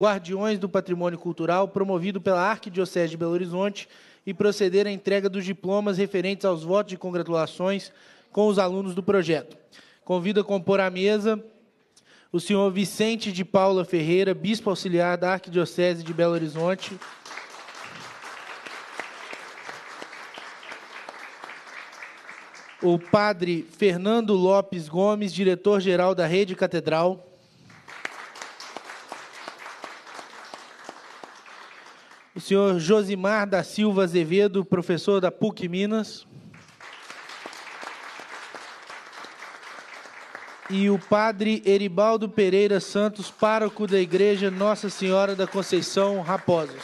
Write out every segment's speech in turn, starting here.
Guardiões do Patrimônio Cultural, promovido pela Arquidiocese de Belo Horizonte, e proceder à entrega dos diplomas referentes aos votos de congratulações com os alunos do projeto. Convido a compor a mesa o senhor Vicente de Paula Ferreira, bispo auxiliar da Arquidiocese de Belo Horizonte. O padre Fernando Lopes Gomes, diretor-geral da Rede Catedral. o senhor Josimar da Silva Azevedo, professor da PUC Minas. E o padre Eribaldo Pereira Santos, pároco da Igreja Nossa Senhora da Conceição Raposos.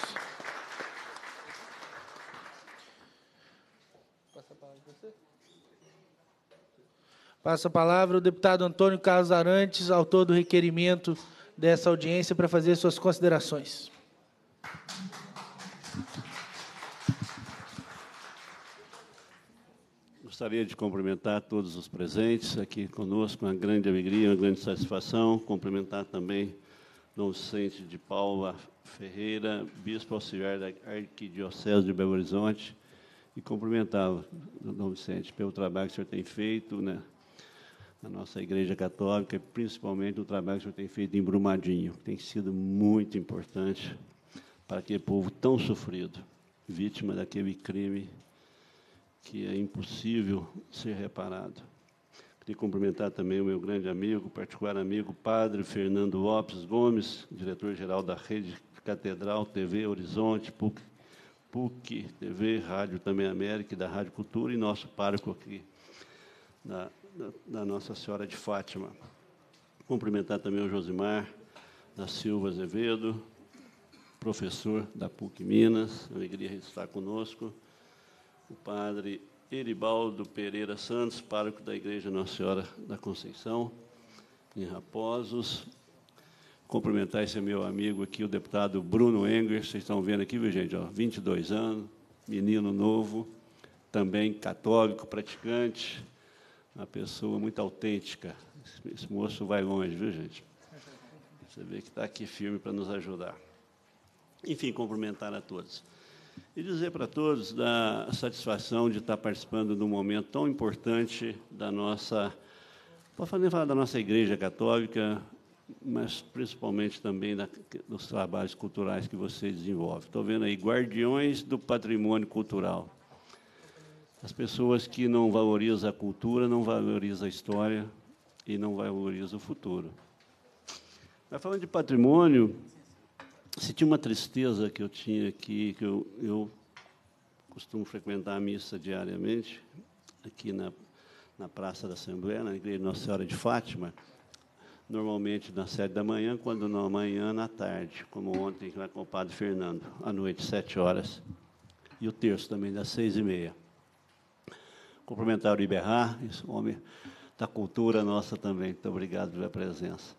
Passa a palavra o deputado Antônio Carlos Arantes, autor do requerimento dessa audiência, para fazer suas considerações. Gostaria de cumprimentar todos os presentes aqui conosco, uma grande alegria, uma grande satisfação. Cumprimentar também Dom Vicente de Paula Ferreira, bispo auxiliar da Arquidiocese de Belo Horizonte, e cumprimentá-lo, Dom Vicente, pelo trabalho que o senhor tem feito né, na nossa Igreja Católica, e principalmente o trabalho que o senhor tem feito em Brumadinho, que tem sido muito importante para aquele povo tão sofrido, vítima daquele crime que é impossível ser reparado. Queria cumprimentar também o meu grande amigo, particular amigo, padre Fernando Lopes Gomes, diretor-geral da Rede Catedral TV Horizonte, PUC, PUC TV, Rádio também América e da Rádio Cultura, e nosso pároco aqui da, da, da Nossa Senhora de Fátima. Cumprimentar também o Josimar da Silva Azevedo, professor da PUC Minas, alegria estar conosco o padre Eribaldo Pereira Santos, pároco da Igreja Nossa Senhora da Conceição, em Raposos. Cumprimentar esse meu amigo aqui, o deputado Bruno Enger. vocês estão vendo aqui, viu, gente? Ó, 22 anos, menino novo, também católico, praticante, uma pessoa muito autêntica. Esse, moço vai longe, viu, gente? Você vê que está aqui firme para nos ajudar. Enfim, cumprimentar a todos. E dizer para todos da satisfação de estar participando de um momento tão importante da nossa, para falar da nossa Igreja Católica, mas principalmente também da, dos trabalhos culturais que você desenvolve. Estou vendo aí guardiões do patrimônio cultural. As pessoas que não valorizam a cultura, não valorizam a história e não valorizam o futuro. Mas falando de patrimônio, senti uma tristeza que eu tinha aqui, que eu, eu costumo frequentar a missa diariamente, aqui na, na Praça da Assembleia, na Igreja Nossa Senhora de Fátima, normalmente na sete da manhã, quando não amanhã, na tarde, como ontem lá com o Padre Fernando, à noite, sete horas, e o terço também, das seis e meia. Cumprimentar o Iberá, esse homem da cultura nossa também, muito obrigado pela presença.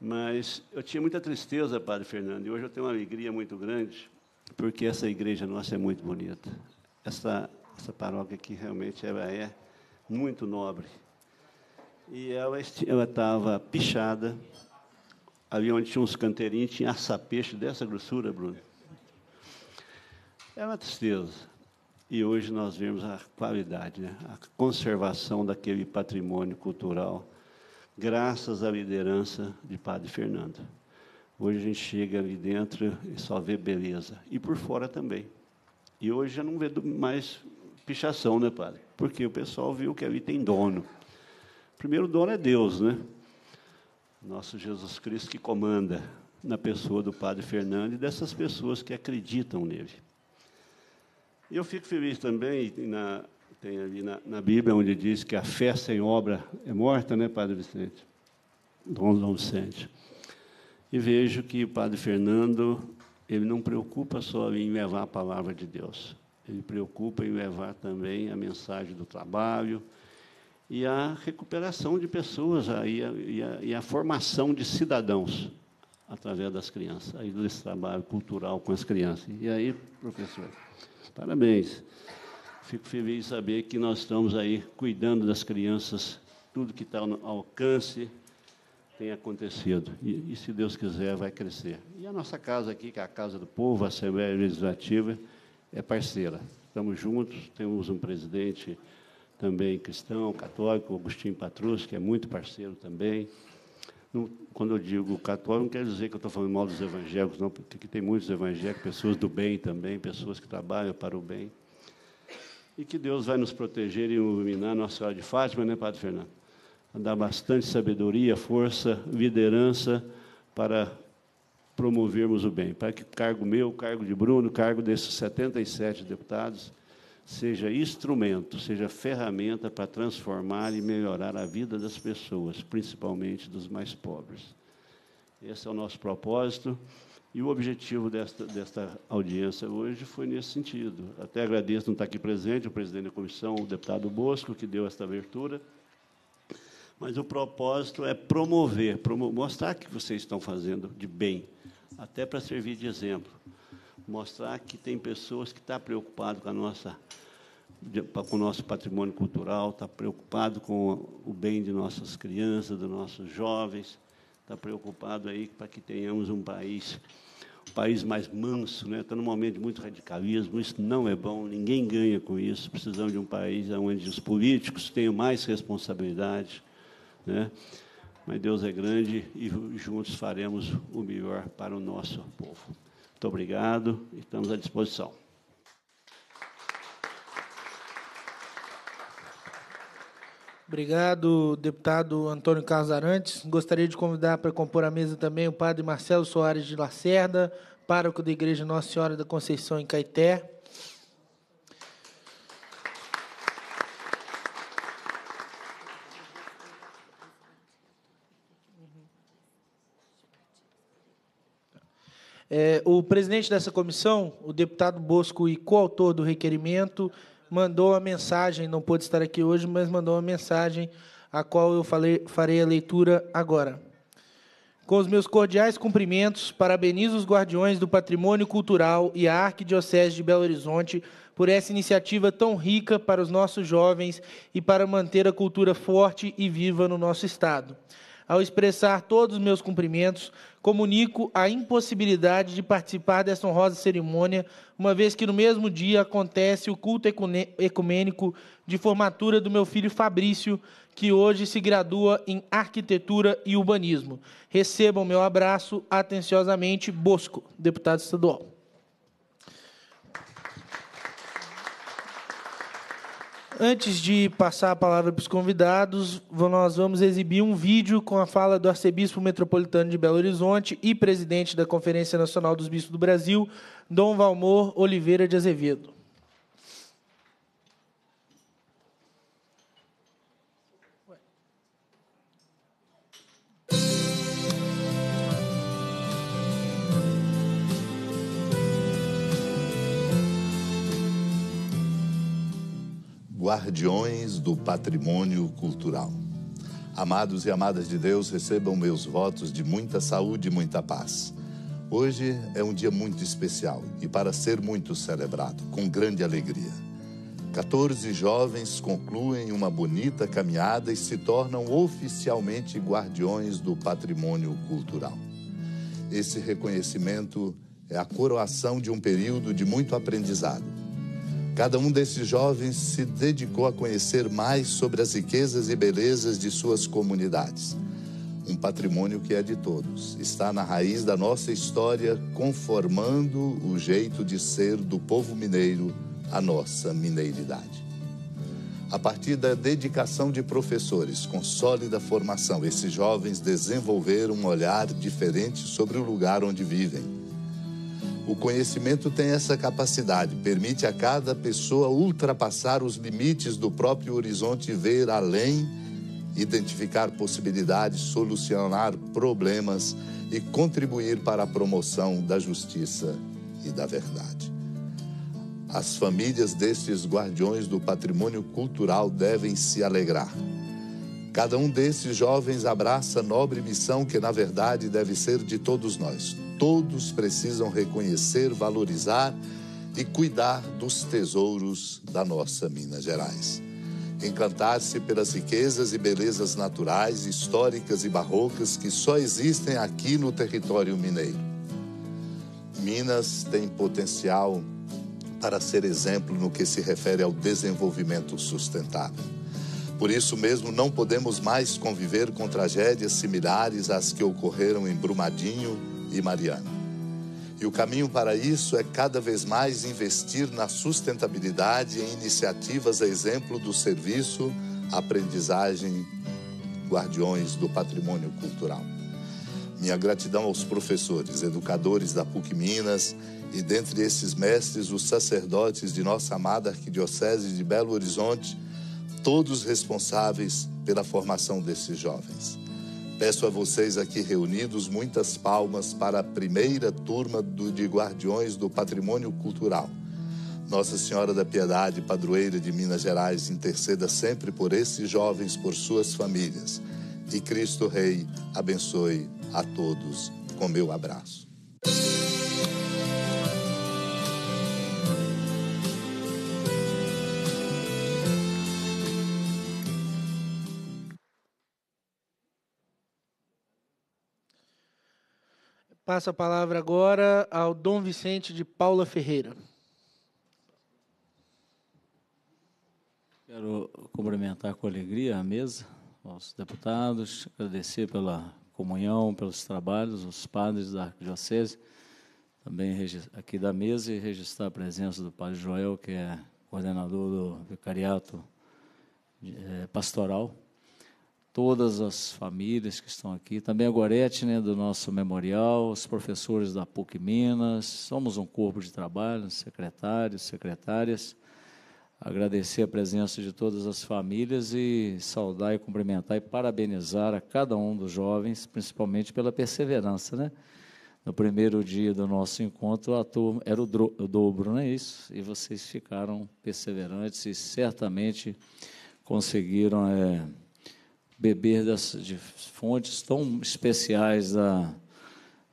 Mas eu tinha muita tristeza, Padre Fernando, e hoje eu tenho uma alegria muito grande, porque essa igreja nossa é muito bonita. Essa, essa paróquia aqui realmente ela é, é muito nobre. E ela estava pichada, ali onde tinha uns canteirinhos, tinha açapeixe dessa grossura, Bruno. Era é uma tristeza. E hoje nós vemos a qualidade, né? a conservação daquele patrimônio cultural graças à liderança de Padre Fernando. Hoje a gente chega ali dentro e só vê beleza. E por fora também. E hoje já não vê mais pichação, né, padre? Porque o pessoal viu que ali tem dono. O primeiro dono é Deus, né? Nosso Jesus Cristo que comanda na pessoa do padre Fernando e dessas pessoas que acreditam nele. Eu fico feliz também na tem ali na, na, Bíblia, onde diz que a fé sem obra é morta, né, Padre Vicente? Dom Dom Vicente. E vejo que o Padre Fernando, ele não preocupa só em levar a palavra de Deus, ele preocupa em levar também a mensagem do trabalho e a recuperação de pessoas e, a, e, a, e a formação de cidadãos através das crianças, aí desse trabalho cultural com as crianças. E aí, professor, parabéns. Fico feliz em saber que nós estamos aí cuidando das crianças, tudo que está ao alcance tem acontecido. E, e, se Deus quiser, vai crescer. E a nossa casa aqui, que é a Casa do Povo, a Assembleia Legislativa, é parceira. Estamos juntos, temos um presidente também cristão, católico, Agostinho Patrus, que é muito parceiro também. quando eu digo católico, não quero dizer que eu estou falando mal dos evangélicos, não, porque tem muitos evangélicos, pessoas do bem também, pessoas que trabalham para o bem e que Deus vai nos proteger e iluminar Nossa Senhora de Fátima, né, Padre Fernando? A dar bastante sabedoria, força, liderança para promovermos o bem, para que o cargo meu, o cargo de Bruno, o cargo desses 77 deputados seja instrumento, seja ferramenta para transformar e melhorar a vida das pessoas, principalmente dos mais pobres. Esse é o nosso propósito. E o objetivo desta, desta audiência hoje foi nesse sentido. Até agradeço não estar aqui presente, o presidente da comissão, o deputado Bosco, que deu esta abertura. Mas o propósito é promover, promo mostrar que vocês estão fazendo de bem, até para servir de exemplo. Mostrar que tem pessoas que estão tá preocupadas com, a nossa, com o nosso patrimônio cultural, estão tá preocupadas com o bem de nossas crianças, dos nossos jovens, está preocupado aí para que tenhamos um país país mais manso, né? está num momento de muito radicalismo, isso não é bom, ninguém ganha com isso. Precisamos de um país onde os políticos tenham mais responsabilidade. Né? Mas Deus é grande e juntos faremos o melhor para o nosso povo. Muito obrigado, estamos à disposição. Obrigado, deputado Antônio Carlos Arantes. Gostaria de convidar para compor a mesa também o padre Marcelo Soares de Lacerda, pároco da Igreja Nossa Senhora da Conceição em Caeté. É, o presidente dessa comissão, o deputado Bosco e coautor do requerimento, mandou uma mensagem, não pôde estar aqui hoje, mas mandou uma mensagem a qual eu falei, farei a leitura agora. Com os meus cordiais cumprimentos, parabenizo os guardiões do patrimônio cultural e a Arquidiocese de Belo Horizonte por essa iniciativa tão rica para os nossos jovens e para manter a cultura forte e viva no nosso estado. Ao expressar todos os meus cumprimentos, comunico a impossibilidade de participar dessa honrosa cerimônia, uma vez que no mesmo dia acontece o culto ecumênico de formatura do meu filho Fabrício, que hoje se gradua em arquitetura e urbanismo. Recebam meu abraço atenciosamente, Bosco, deputado estadual. Antes de passar a palavra para os convidados, nós vamos exibir um vídeo com a fala do arcebispo metropolitano de Belo Horizonte e presidente da Conferência Nacional dos Bispos do Brasil, Dom Valmor Oliveira de Azevedo. guardiões do patrimônio cultural. Amados e amadas de Deus, recebam meus votos de muita saúde e muita paz. Hoje é um dia muito especial e para ser muito celebrado, com grande alegria. 14 jovens concluem uma bonita caminhada e se tornam oficialmente guardiões do patrimônio cultural. Esse reconhecimento é a coroação de um período de muito aprendizado Cada um desses jovens se dedicou a conhecer mais sobre as riquezas e belezas de suas comunidades. Um patrimônio que é de todos. Está na raiz da nossa história, conformando o jeito de ser do povo mineiro, a nossa mineiridade a partir da dedicação de professores com sólida formação, esses jovens desenvolveram um olhar diferente sobre o lugar onde vivem o conhecimento tem essa capacidade, permite a cada pessoa ultrapassar os limites do próprio horizonte e ver além, identificar possibilidades, solucionar problemas e contribuir para a promoção da justiça e da verdade. As famílias destes guardiões do patrimônio cultural devem se alegrar. Cada um desses jovens abraça a nobre missão que, na verdade, deve ser de todos nós, todos precisam reconhecer, valorizar e cuidar dos tesouros da nossa Minas Gerais. Encantar-se pelas riquezas e belezas naturais, históricas e barrocas que só existem aqui no território mineiro. Minas tem potencial para ser exemplo no que se refere ao desenvolvimento sustentável. Por isso mesmo, não podemos mais conviver com tragédias similares às que ocorreram em Brumadinho, e Mariana. E o caminho para isso é cada vez mais investir na sustentabilidade em iniciativas a exemplo do serviço, aprendizagem, guardiões do patrimônio cultural. Minha gratidão aos professores, educadores da PUC Minas e, dentre esses mestres, os sacerdotes de nossa amada Arquidiocese de Belo Horizonte, todos responsáveis pela formação desses jovens. Peço a vocês aqui reunidos muitas palmas para a primeira turma do, de Guardiões do Patrimônio Cultural. Nossa Senhora da Piedade, padroeira de Minas Gerais, interceda sempre por esses jovens, por suas famílias. E Cristo Rei abençoe a todos com meu abraço. Passo a palavra agora ao Dom Vicente de Paula Ferreira. Quero cumprimentar com alegria a mesa, aos deputados, agradecer pela comunhão, pelos trabalhos, os padres da Arquidiocese, também aqui da mesa, e registrar a presença do Padre Joel, que é coordenador do Vicariato eh, Pastoral todas as famílias que estão aqui, também a Gorete, né, do nosso memorial, os professores da PUC Minas, somos um corpo de trabalho, secretários, secretárias. Agradecer a presença de todas as famílias e saudar e cumprimentar e parabenizar a cada um dos jovens, principalmente pela perseverança, né? No primeiro dia do nosso encontro, a turma era o, dobro, não é isso? E vocês ficaram perseverantes e certamente conseguiram é, beber das, de fontes tão especiais da,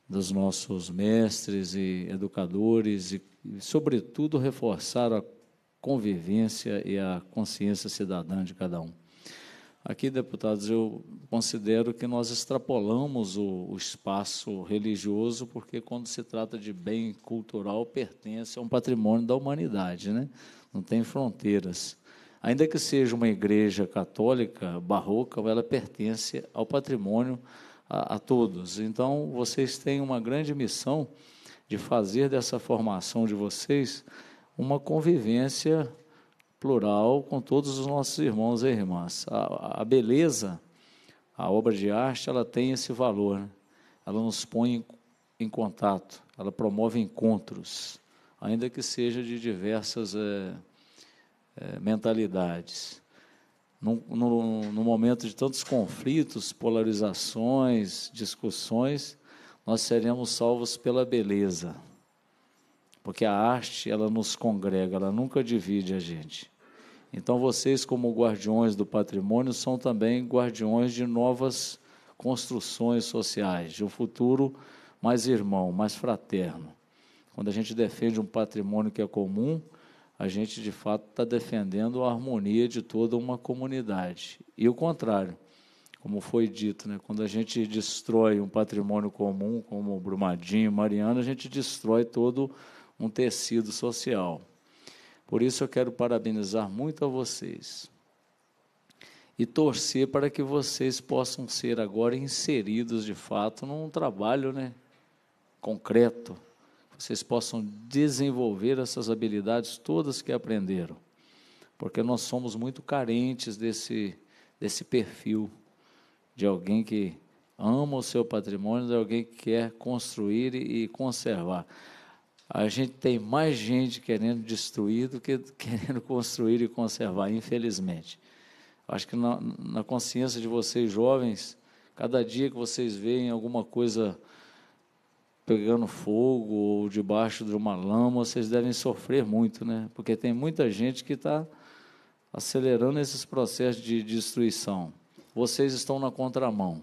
dos nossos mestres e educadores e, e, sobretudo, reforçar a convivência e a consciência cidadã de cada um. Aqui, deputados, eu considero que nós extrapolamos o, o espaço religioso, porque quando se trata de bem cultural, pertence a um patrimônio da humanidade, né? não tem fronteiras. Ainda que seja uma igreja católica barroca, ela pertence ao patrimônio a, a todos. Então, vocês têm uma grande missão de fazer dessa formação de vocês uma convivência plural com todos os nossos irmãos e irmãs. A, a beleza, a obra de arte, ela tem esse valor. Né? Ela nos põe em, em, contato, ela promove encontros, ainda que seja de diversas. Eh, eh, mentalidades. No, no momento de tantos conflitos, polarizações, discussões, nós seremos salvos pela beleza. Porque a arte, ela nos congrega, ela nunca divide a gente. Então, vocês, como guardiões do patrimônio, são também guardiões de novas construções sociais, de um futuro mais irmão, mais fraterno. Quando a gente defende um patrimônio que é comum, a gente de fato está defendendo a harmonia de toda uma comunidade. E o contrário, como foi dito, né? quando a gente destrói um patrimônio comum, como Brumadinho, Mariana, a gente destrói todo um tecido social. Por isso eu quero parabenizar muito a vocês e torcer para que vocês possam ser agora inseridos de fato num trabalho né, concreto vocês possam desenvolver essas habilidades todas que aprenderam, porque nós somos muito carentes desse, desse perfil de alguém que ama o seu patrimônio, de alguém que quer construir e, conservar. A gente tem mais gente querendo destruir do que querendo construir e conservar, infelizmente. Acho que na, na consciência de vocês jovens, cada dia que vocês veem alguma coisa pegando fogo ou debaixo de uma lama, vocês devem sofrer muito, né? Porque tem muita gente que está acelerando esses processos de destruição. Vocês estão na contramão.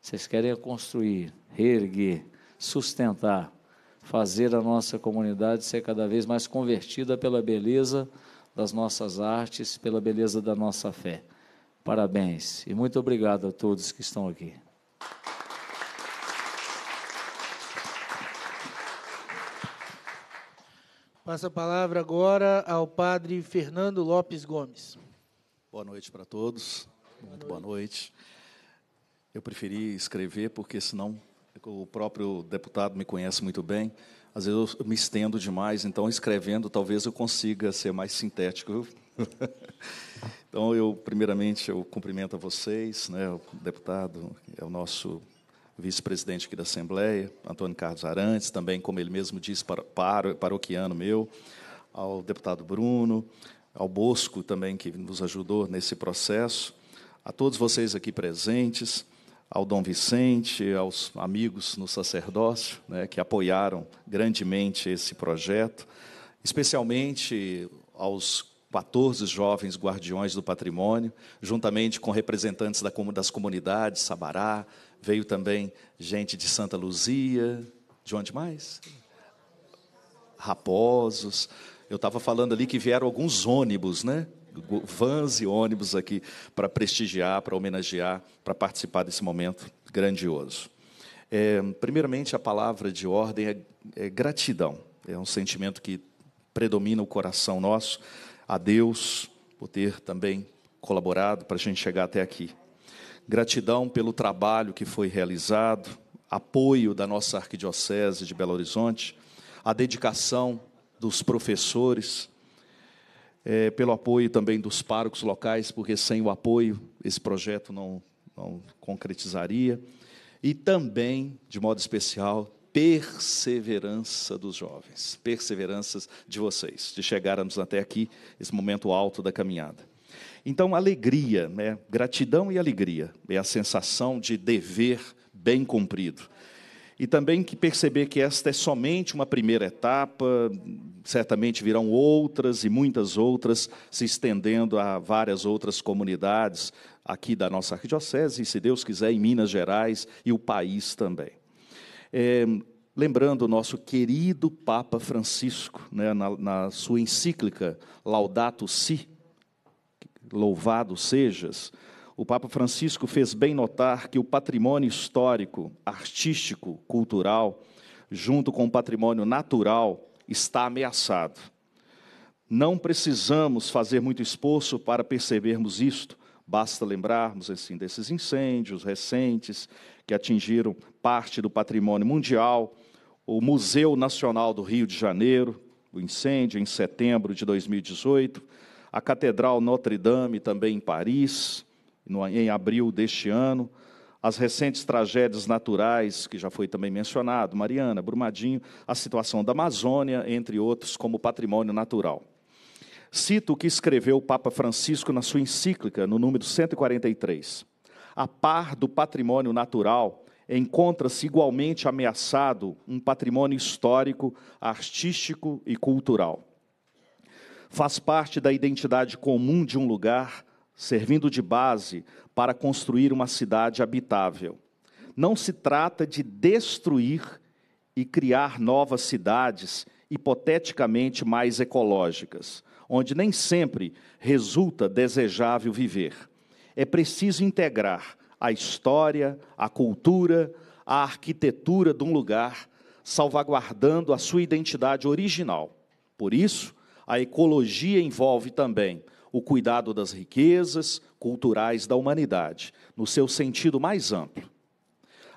Vocês querem construir, reerguer, sustentar, fazer a nossa comunidade ser cada vez mais convertida pela beleza das nossas artes, pela beleza da nossa fé. Parabéns e muito obrigado a todos que estão aqui. Passa a palavra agora ao padre Fernando Lopes Gomes. Boa noite para todos. Muito boa noite. Eu preferi escrever porque senão o próprio deputado me conhece muito bem. Às vezes eu me estendo demais, então escrevendo talvez eu consiga ser mais sintético. então eu primeiramente eu cumprimento a vocês, né, o deputado é o nosso vice-presidente aqui da Assembleia, Antônio Carlos Arantes, também, como ele mesmo disse, par, par, paroquiano meu, ao deputado Bruno, ao Bosco também, que nos ajudou nesse processo, a todos vocês aqui presentes, ao Dom Vicente, aos amigos no sacerdócio, né, que apoiaram grandemente esse projeto, especialmente aos 14 jovens guardiões do patrimônio, juntamente com representantes das comunidades, Sabará, veio também gente de Santa Luzia, de onde mais? Raposos. Eu estava falando ali que vieram alguns ônibus, né? Vans e ônibus aqui para prestigiar, para homenagear, para participar desse momento grandioso. É, primeiramente, a palavra de ordem é, é gratidão. É um sentimento que predomina o coração nosso a Deus por ter também colaborado para a gente chegar até aqui. Gratidão pelo trabalho que foi realizado, apoio da nossa Arquidiocese de Belo Horizonte, a dedicação dos professores, é, pelo apoio também dos párocos locais, porque sem o apoio esse projeto não, não concretizaria, e também, de modo especial, perseverança dos jovens, perseveranças de vocês, de chegarmos até aqui, esse momento alto da caminhada. Então, alegria, né? gratidão e alegria é a sensação de dever bem cumprido. E também que perceber que esta é somente uma primeira etapa, certamente virão outras e muitas outras se estendendo a várias outras comunidades aqui da nossa arquidiocese, e se Deus quiser, em Minas Gerais e o país também. É, lembrando o nosso querido Papa Francisco, né, na, na sua encíclica Laudato Si', louvado sejas, o Papa Francisco fez bem notar que o patrimônio histórico, artístico, cultural, junto com o patrimônio natural, está ameaçado. Não precisamos fazer muito esforço para percebermos isto, basta lembrarmos assim desses incêndios recentes que atingiram parte do patrimônio mundial, o Museu Nacional do Rio de Janeiro, o incêndio em setembro de 2018, a Catedral Notre-Dame, também em Paris, em abril deste ano, as recentes tragédias naturais, que já foi também mencionado, Mariana, Brumadinho, a situação da Amazônia, entre outros, como patrimônio natural. Cito o que escreveu o Papa Francisco na sua encíclica, no número 143. A par do patrimônio natural, encontra-se igualmente ameaçado um patrimônio histórico, artístico e cultural faz parte da identidade comum de um lugar, servindo de base para construir uma cidade habitável. Não se trata de destruir e criar novas cidades hipoteticamente mais ecológicas, onde nem sempre resulta desejável viver. É preciso integrar a história, a cultura, a arquitetura de um lugar, salvaguardando a sua identidade original. Por isso, a ecologia envolve também o cuidado das riquezas culturais da humanidade, no seu sentido mais amplo.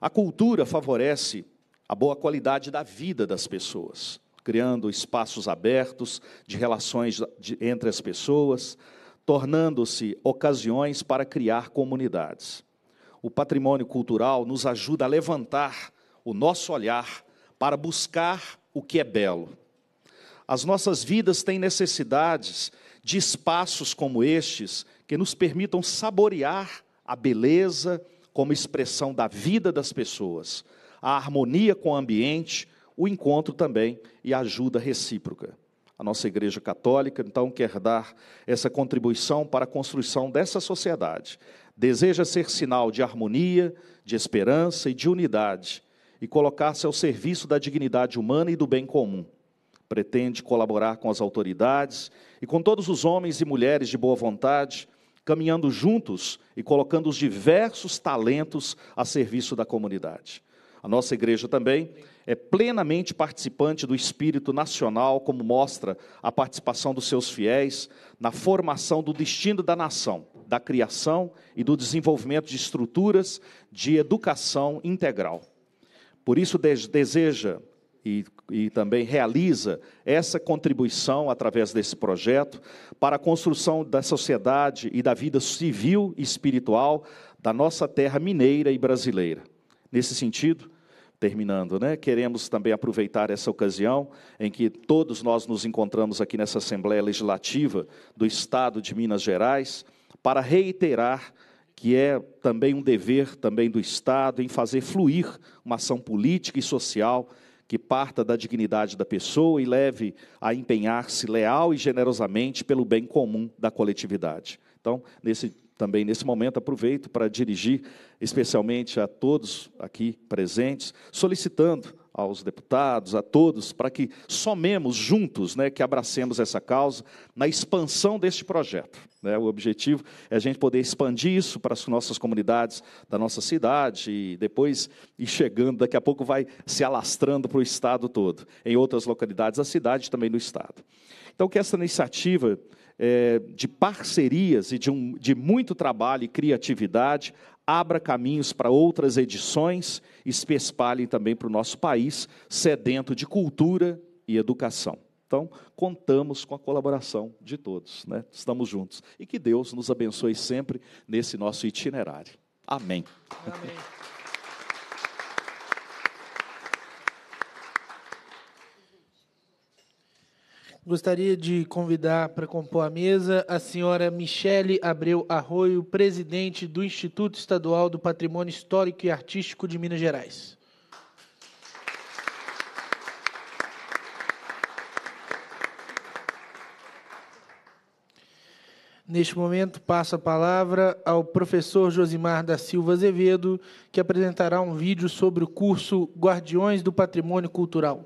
A cultura favorece a boa qualidade da vida das pessoas, criando espaços abertos de relações de, entre as pessoas, tornando-se ocasiões para criar comunidades. O patrimônio cultural nos ajuda a levantar o nosso olhar para buscar o que é belo as nossas vidas têm necessidades de espaços como estes que nos permitam saborear a beleza como expressão da vida das pessoas, a harmonia com o ambiente, o encontro também e a ajuda recíproca. A nossa Igreja Católica, então, quer dar essa contribuição para a construção dessa sociedade. Deseja ser sinal de harmonia, de esperança e de unidade, e colocar-se ao serviço da dignidade humana e do bem comum. Pretende colaborar com as autoridades e com todos os homens e mulheres de boa vontade, caminhando juntos e colocando os diversos talentos a serviço da comunidade. A nossa igreja também é plenamente participante do espírito nacional, como mostra a participação dos seus fiéis na formação do destino da nação, da criação e do desenvolvimento de estruturas de educação integral. Por isso, deseja e, e, também realiza essa contribuição através desse projeto para a construção da sociedade e da vida civil e espiritual da nossa terra mineira e brasileira. Nesse sentido, terminando, né, queremos também aproveitar essa ocasião em que todos nós nos encontramos aqui nessa Assembleia Legislativa do Estado de Minas Gerais para reiterar que é também um dever também do Estado em fazer fluir uma ação política e social que parta da dignidade da pessoa e leve a empenhar-se leal e generosamente pelo bem comum da coletividade. Então, nesse, também nesse momento, aproveito para dirigir especialmente a todos aqui presentes, solicitando aos deputados, a todos, para que somemos juntos, né, que abracemos essa causa na expansão deste projeto. Né? O objetivo é a gente poder expandir isso para as nossas comunidades da nossa cidade e depois ir chegando, daqui a pouco vai se alastrando para o Estado todo, em outras localidades da cidade e também no Estado. Então, que essa iniciativa é, de parcerias e de, um, de muito trabalho e criatividade abra caminhos para outras edições e se espalhem também para o nosso país, sedento de cultura e educação. Então, contamos com a colaboração de todos, né? estamos juntos. E que Deus nos abençoe sempre nesse nosso itinerário. Amém. Amém. Gostaria de convidar para compor a mesa a senhora Michele Abreu Arroio, presidente do Instituto Estadual do Patrimônio Histórico e Artístico de Minas Gerais. Neste momento, passo a palavra ao professor Josimar da Silva Azevedo, que apresentará um vídeo sobre o curso Guardiões do Patrimônio Cultural.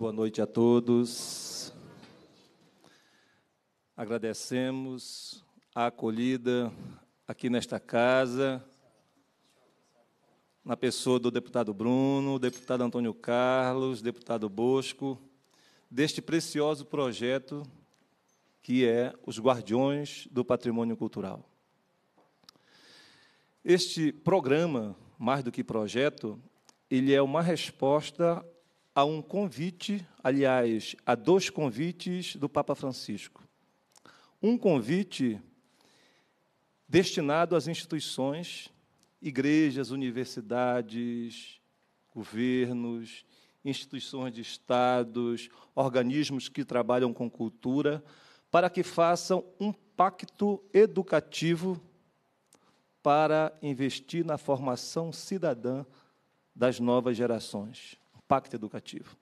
Boa noite a todos. Agradecemos a acolhida aqui nesta casa, na pessoa do deputado Bruno, deputado Antônio Carlos, deputado Bosco, deste precioso projeto que é os Guardiões do Patrimônio Cultural. Este programa, mais do que projeto, ele é uma resposta a um convite, aliás, a dois convites do Papa Francisco. Um convite destinado às instituições, igrejas, universidades, governos, instituições de estados, organismos que trabalham com cultura, para que façam um pacto educativo para investir na formação cidadã das novas gerações impacto educativo.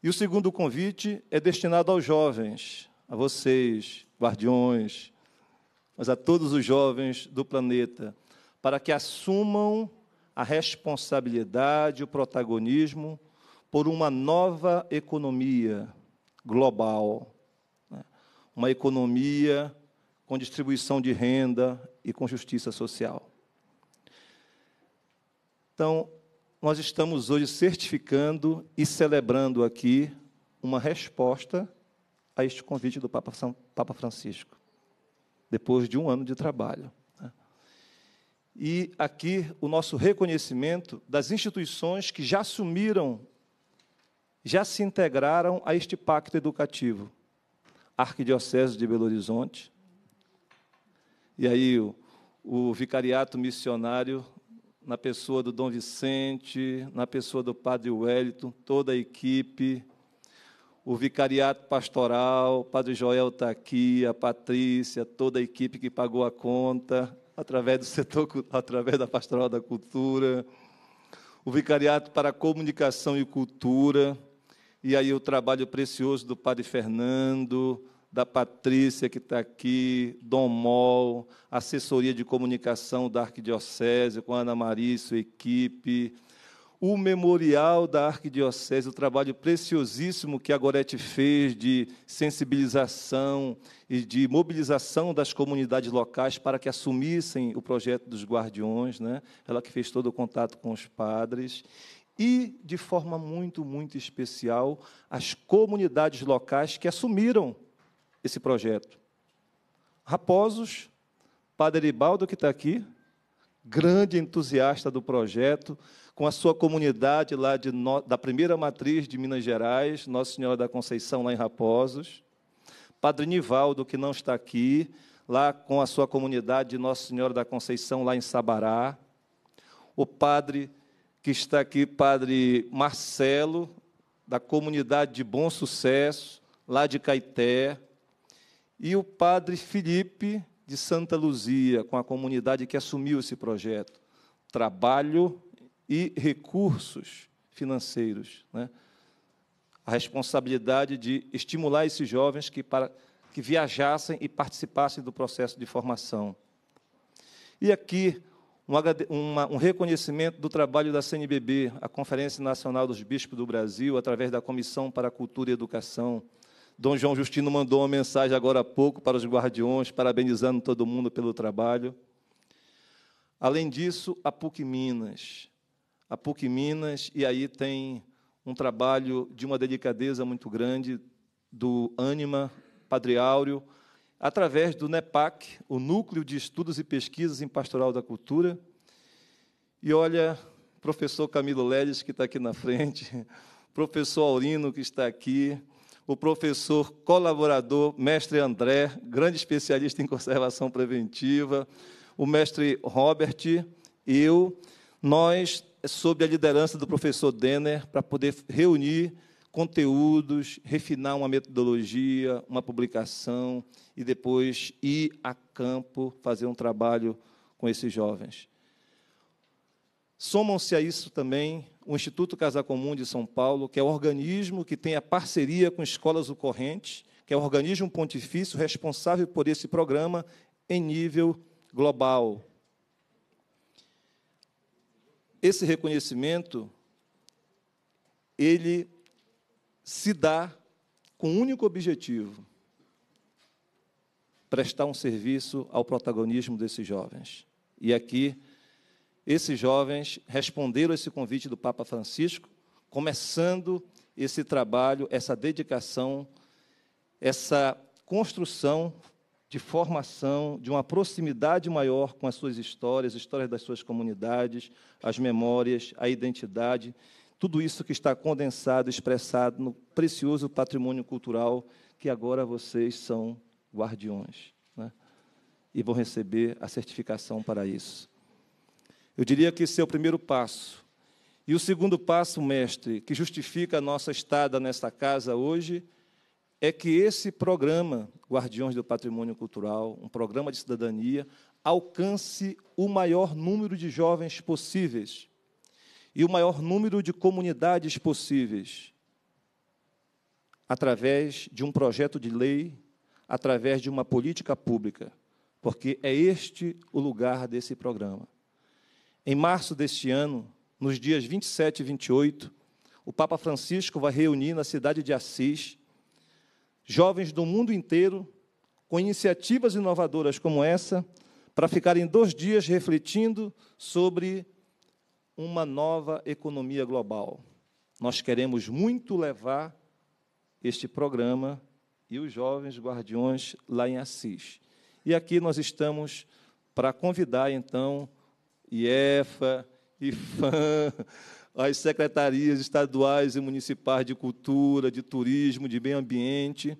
E o segundo convite é destinado aos jovens, a vocês, guardiões, mas a todos os jovens do planeta, para que assumam a responsabilidade, o protagonismo por uma nova economia global, né? uma economia com distribuição de renda e com justiça social. Então, nós estamos hoje certificando e celebrando aqui uma resposta a este convite do Papa, São, Papa Francisco, depois de um ano de trabalho. Né? E aqui o nosso reconhecimento das instituições que já assumiram, já se integraram a este pacto educativo. Arquidiocese de Belo Horizonte, e aí o, o Vicariato Missionário na pessoa do Dom Vicente, na pessoa do Padre Wellington, toda a equipe, o Vicariato Pastoral, o Padre Joel está aqui, a Patrícia, toda a equipe que pagou a conta, através do setor, através da Pastoral da Cultura, o Vicariato para Comunicação e Cultura, e aí o trabalho precioso do Padre Fernando, da Patrícia, que está aqui, Dom Mol, assessoria de comunicação da Arquidiocese, com Ana Maria e sua equipe, o memorial da Arquidiocese, o trabalho preciosíssimo que a Gorete fez de sensibilização e de mobilização das comunidades locais para que assumissem o projeto dos guardiões, né? ela que fez todo o contato com os padres e, de forma muito, muito especial, as comunidades locais que assumiram esse projeto. Raposos, Padre Ibaldo que está aqui, grande entusiasta do projeto, com a sua comunidade lá de, da primeira matriz de Minas Gerais, Nossa Senhora da Conceição, lá em Raposos. Padre Nivaldo, que não está aqui, lá com a sua comunidade de Nossa Senhora da Conceição, lá em Sabará. O padre que está aqui, Padre Marcelo, da comunidade de Bom Sucesso, lá de Caeté e o padre Felipe de Santa Luzia, com a comunidade que assumiu esse projeto. Trabalho e recursos financeiros. Né? A responsabilidade de estimular esses jovens que, para, que viajassem e participassem do processo de formação. E aqui, um, uma, um reconhecimento do trabalho da CNBB, a Conferência Nacional dos Bispos do Brasil, através da Comissão para a Cultura e Educação, Dom João Justino mandou uma mensagem agora há pouco para os guardiões, parabenizando todo mundo pelo trabalho. Além disso, a PUC Minas. A PUC Minas, e aí tem um trabalho de uma delicadeza muito grande do Anima Padre Áureo, através do NEPAC, o Núcleo de Estudos e Pesquisas em Pastoral da Cultura. E olha, professor Camilo Leles, que está aqui na frente, professor Aurino, que está aqui, o professor colaborador, mestre André, grande especialista em conservação preventiva, o mestre Robert, eu, nós, sob a liderança do professor Denner, para poder reunir conteúdos, refinar uma metodologia, uma publicação e depois ir a campo fazer um trabalho com esses jovens. Somam-se a isso também o Instituto Casa Comum de São Paulo, que é o organismo que tem a parceria com Escolas do Corrente, que é o organismo pontifício responsável por esse programa em nível global. Esse reconhecimento ele se dá com o um único objetivo: prestar um serviço ao protagonismo desses jovens. E aqui esses jovens responderam esse convite do Papa Francisco, começando esse trabalho, essa dedicação, essa construção de formação, de uma proximidade maior com as suas histórias, histórias das suas comunidades, as memórias, a identidade, tudo isso que está condensado, expressado no precioso patrimônio cultural que agora vocês são guardiões né? e vão receber a certificação para isso. Eu diria que esse é o primeiro passo. E o segundo passo, mestre, que justifica a nossa estada nesta casa hoje, é que esse programa, Guardiões do Patrimônio Cultural, um programa de cidadania, alcance o maior número de jovens possíveis e o maior número de comunidades possíveis, através de um projeto de lei, através de uma política pública, porque é este o lugar desse programa. Em março deste ano, nos dias 27 e 28, o Papa Francisco vai reunir na cidade de Assis jovens do mundo inteiro com iniciativas inovadoras como essa para ficarem dois dias refletindo sobre uma nova economia global. Nós queremos muito levar este programa e os jovens guardiões lá em Assis. E aqui nós estamos para convidar então IEFA, IFAM, as secretarias estaduais e municipais de cultura, de turismo, de meio ambiente,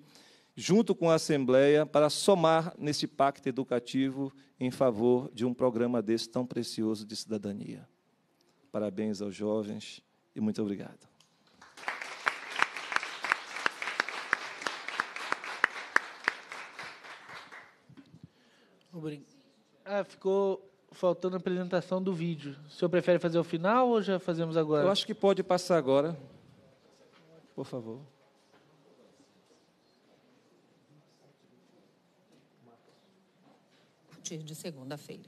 junto com a Assembleia, para somar nesse pacto educativo em favor de um programa desse tão precioso de cidadania. Parabéns aos jovens e muito obrigado. Obrigado. Ah, ficou faltando a apresentação do vídeo. O senhor prefere fazer ao final ou já fazemos agora? Eu acho que pode passar agora. Por favor. A partir de segunda-feira.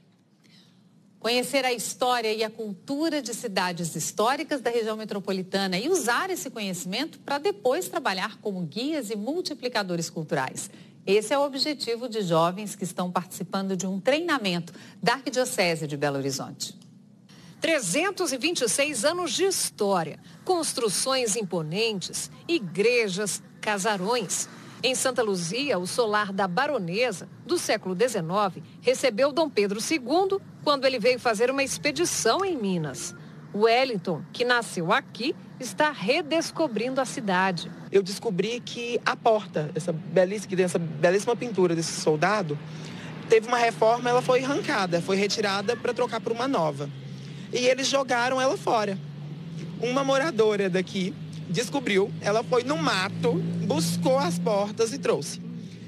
Conhecer a história e a cultura de cidades históricas da região metropolitana e usar esse conhecimento para depois trabalhar como guias e multiplicadores culturais. Esse é o objetivo de jovens que estão participando de um treinamento da Arquidiocese de Belo Horizonte. 326 anos de história, construções imponentes, igrejas, casarões. Em Santa Luzia, o solar da baronesa, do século XIX, recebeu Dom Pedro II quando ele veio fazer uma expedição em Minas. Wellington, que nasceu aqui, está redescobrindo a cidade. Eu descobri que a porta, essa belíssima, que tem essa belíssima pintura desse soldado, teve uma reforma, ela foi arrancada, foi retirada para trocar por uma nova. E eles jogaram ela fora. Uma moradora daqui descobriu, ela foi no mato, buscou as portas e trouxe.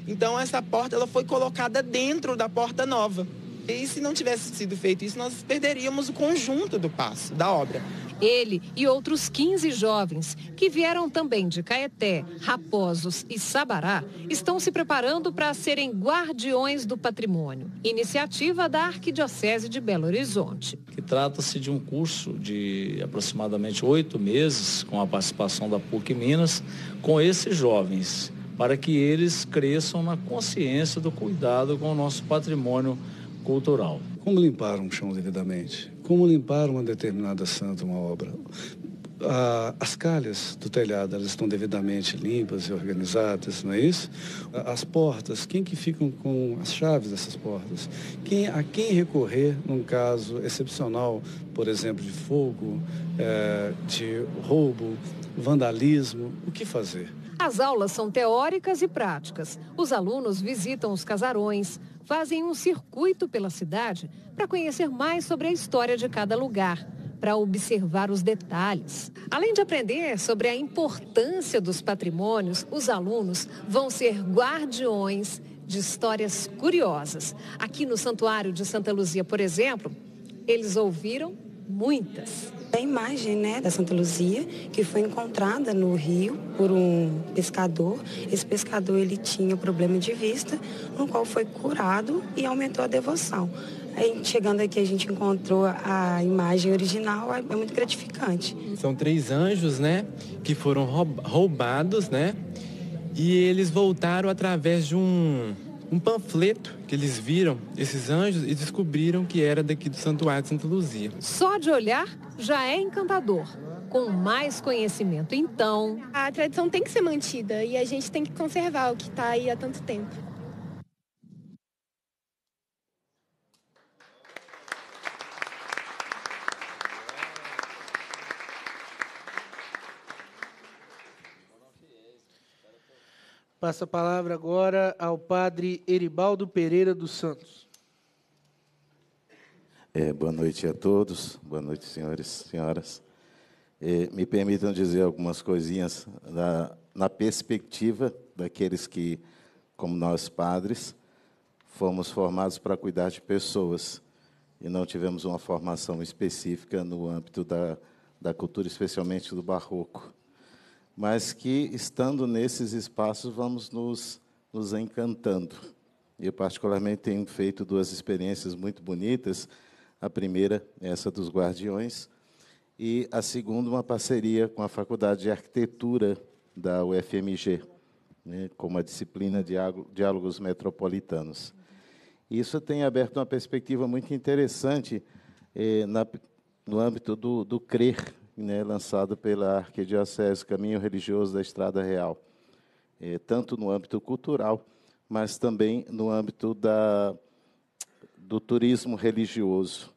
Então essa porta ela foi colocada dentro da porta nova. E se não tivesse sido feito isso, nós perderíamos o conjunto do passo, da obra. Ele e outros 15 jovens, que vieram também de Caeté, Raposos e Sabará, estão se preparando para serem guardiões do patrimônio. Iniciativa da Arquidiocese de Belo Horizonte. Que trata-se de um curso de aproximadamente oito meses, com a participação da PUC Minas, com esses jovens, para que eles cresçam na consciência do cuidado com o nosso patrimônio cultural. Como limpar um chão devidamente? como limpar uma determinada santa, uma obra. as calhas do telhado, elas estão devidamente limpas e organizadas, não é isso? As portas, quem que ficam com as chaves dessas portas? Quem, a quem recorrer num caso excepcional, por exemplo, de fogo, é, de roubo, vandalismo, o que fazer? As aulas são teóricas e práticas. Os alunos visitam os casarões, fazem um circuito pela cidade para conhecer mais sobre a história de cada lugar, para observar os detalhes. Além de aprender sobre a importância dos patrimônios, os alunos vão ser guardiões de histórias curiosas. Aqui no Santuário de Santa Luzia, por exemplo, eles ouviram muitas. A imagem né, da Santa Luzia, que foi encontrada no rio por um pescador. Esse pescador ele tinha problema de vista, no qual foi curado e aumentou a devoção. Aí, chegando aqui, a gente encontrou a imagem original, é muito gratificante. São três anjos, né, que foram roubados, né, e eles voltaram através de um um panfleto que eles viram, esses anjos, e descobriram que era daqui do Santuário de Santa Luzia. Só de olhar já é encantador. Com mais conhecimento, então. A tradição tem que ser mantida e a gente tem que conservar o que está aí há tanto tempo. Passa a palavra agora ao padre Eribaldo Pereira dos Santos. É, boa noite a todos, boa noite, senhores e senhoras. É, me permitam dizer algumas coisinhas na, na perspectiva daqueles que, como nós padres, fomos formados para cuidar de pessoas e não tivemos uma formação específica no âmbito da, da cultura, especialmente do barroco mas que, estando nesses espaços, vamos nos, nos encantando. Eu, particularmente, tenho feito duas experiências muito bonitas. A primeira, essa dos Guardiões, e a segunda, uma parceria com a Faculdade de Arquitetura da UFMG, né, como a disciplina de Diálogos Metropolitanos. Isso tem aberto uma perspectiva muito interessante eh, na, no âmbito do, do crer né, lançado pela Arquidiocese Caminho Religioso da Estrada Real, eh, tanto no âmbito cultural, mas também no âmbito da, do turismo religioso.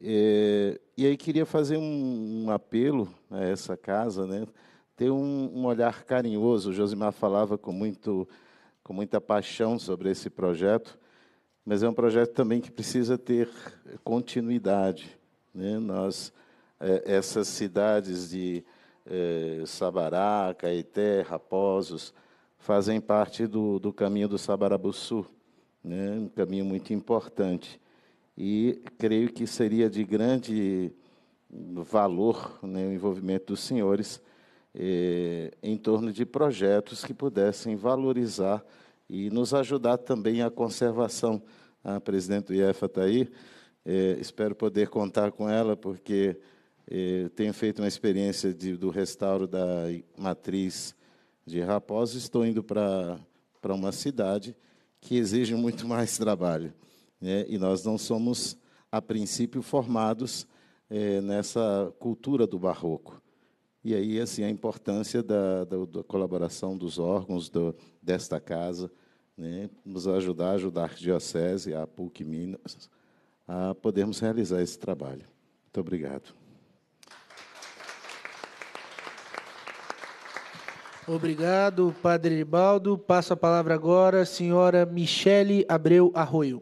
Eh, e aí queria fazer um, um, apelo a essa casa, né, ter um, um olhar carinhoso. O Josimar falava com, muito, com muita paixão sobre esse projeto, mas é um projeto também que precisa ter continuidade. Né? Nós é, essas cidades de é, Sabará, Caeté, Raposos, fazem parte do, do caminho do Sabarabuçu, né? um caminho muito importante. E creio que seria de grande valor né, o envolvimento dos senhores eh, em torno de projetos que pudessem valorizar e nos ajudar também à conservação. A ah, presidente do IEFA está aí, eh, espero poder contar com ela, porque tenho feito uma experiência de, do restauro da matriz de Raposo. Estou indo para uma cidade que exige muito mais trabalho. Né? E nós não somos, a princípio, formados é, nessa cultura do barroco. E aí, assim, a importância da, da, da colaboração dos órgãos do, desta casa, né, nos ajudar, ajudar a Arquidiocese, a PUC Minas, a podermos realizar esse trabalho. Muito obrigado. Obrigado, Padre Ribaldo. Passo a palavra agora à senhora Michele Abreu Arroio.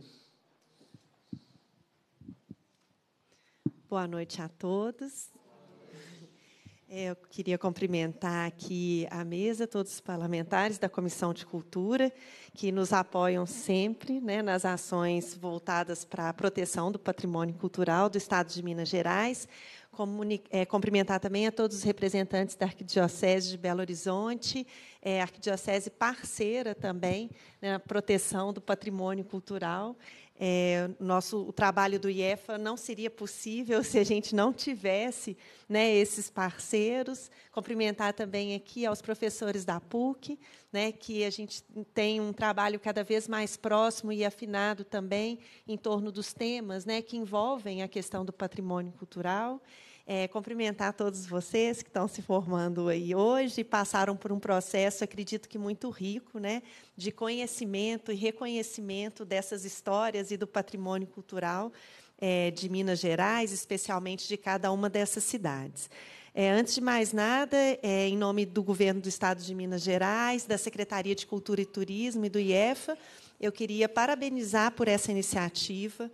Boa noite a todos. É, eu queria cumprimentar aqui a mesa, todos os parlamentares da Comissão de Cultura, que nos apoiam sempre né, nas ações voltadas para a proteção do patrimônio cultural do Estado de Minas Gerais, é, cumprimentar também a todos os representantes da Arquidiocese de Belo Horizonte, é, Arquidiocese parceira também né, na né, proteção do patrimônio cultural. É, nosso, o trabalho do IEFA não seria possível se a gente não tivesse né, esses parceiros. Cumprimentar também aqui aos professores da PUC, né, que a gente tem um trabalho cada vez mais próximo e afinado também em torno dos temas né, que envolvem a questão do patrimônio cultural é, cumprimentar todos vocês que estão se formando aí hoje, passaram por um processo, acredito que muito rico, né, de conhecimento e reconhecimento dessas histórias e do patrimônio cultural é, de Minas Gerais, especialmente de cada uma dessas cidades. É, antes de mais nada, é, em nome do governo do Estado de Minas Gerais, da Secretaria de Cultura e Turismo e do IEFA, eu queria parabenizar por essa iniciativa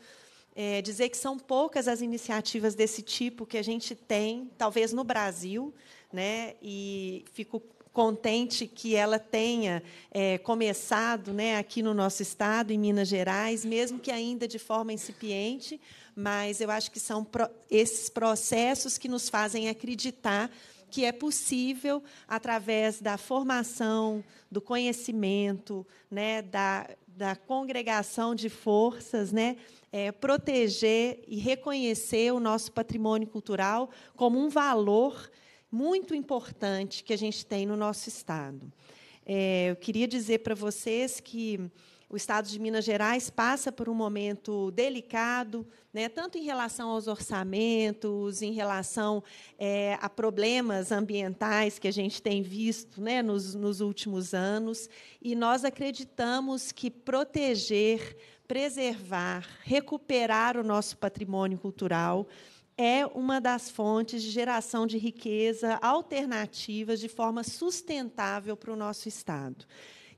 é, dizer que são poucas as iniciativas desse tipo que a gente tem, talvez no Brasil, né? E fico contente que ela tenha é, começado né, aqui no nosso estado, em Minas Gerais, mesmo que ainda de forma incipiente, mas eu acho que são pro esses processos que nos fazem acreditar que é possível, através da formação, do conhecimento, né, da, da congregação de forças, né, é, proteger e reconhecer o nosso patrimônio cultural como um valor muito importante que a gente tem no nosso estado. É, eu queria dizer para vocês que o estado de Minas Gerais passa por um momento delicado, né, tanto em relação aos orçamentos, em relação é, a problemas ambientais que a gente tem visto né, nos, nos últimos anos. E nós acreditamos que proteger, preservar, recuperar o nosso patrimônio cultural é uma das fontes de geração de riqueza alternativas de forma sustentável para o nosso Estado.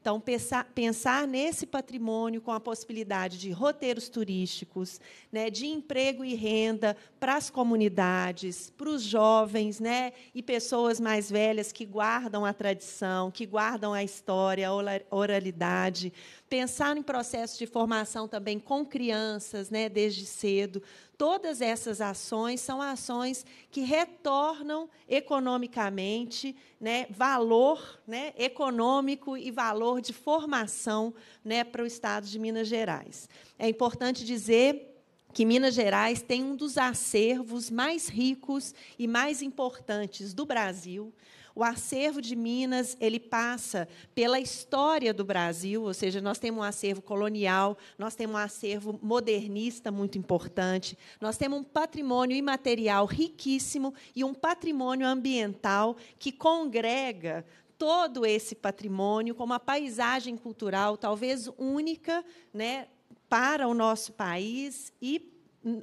Então, pensar, pensar nesse patrimônio com a possibilidade de roteiros turísticos, né, de emprego e renda para as comunidades, para os jovens né, e pessoas mais velhas que guardam a tradição, que guardam a história, a oralidade pensar em processos de formação também com crianças, né, desde cedo. Todas essas ações são ações que retornam economicamente, né, valor, né, econômico e valor de formação, né, para o estado de Minas Gerais. É importante dizer que Minas Gerais tem um dos acervos mais ricos e mais importantes do Brasil. O acervo de Minas, ele passa pela história do Brasil, ou seja, nós temos um acervo colonial, nós temos um acervo modernista muito importante, nós temos um patrimônio imaterial riquíssimo e um patrimônio ambiental que congrega todo esse patrimônio com uma paisagem cultural talvez única, né, para o nosso país e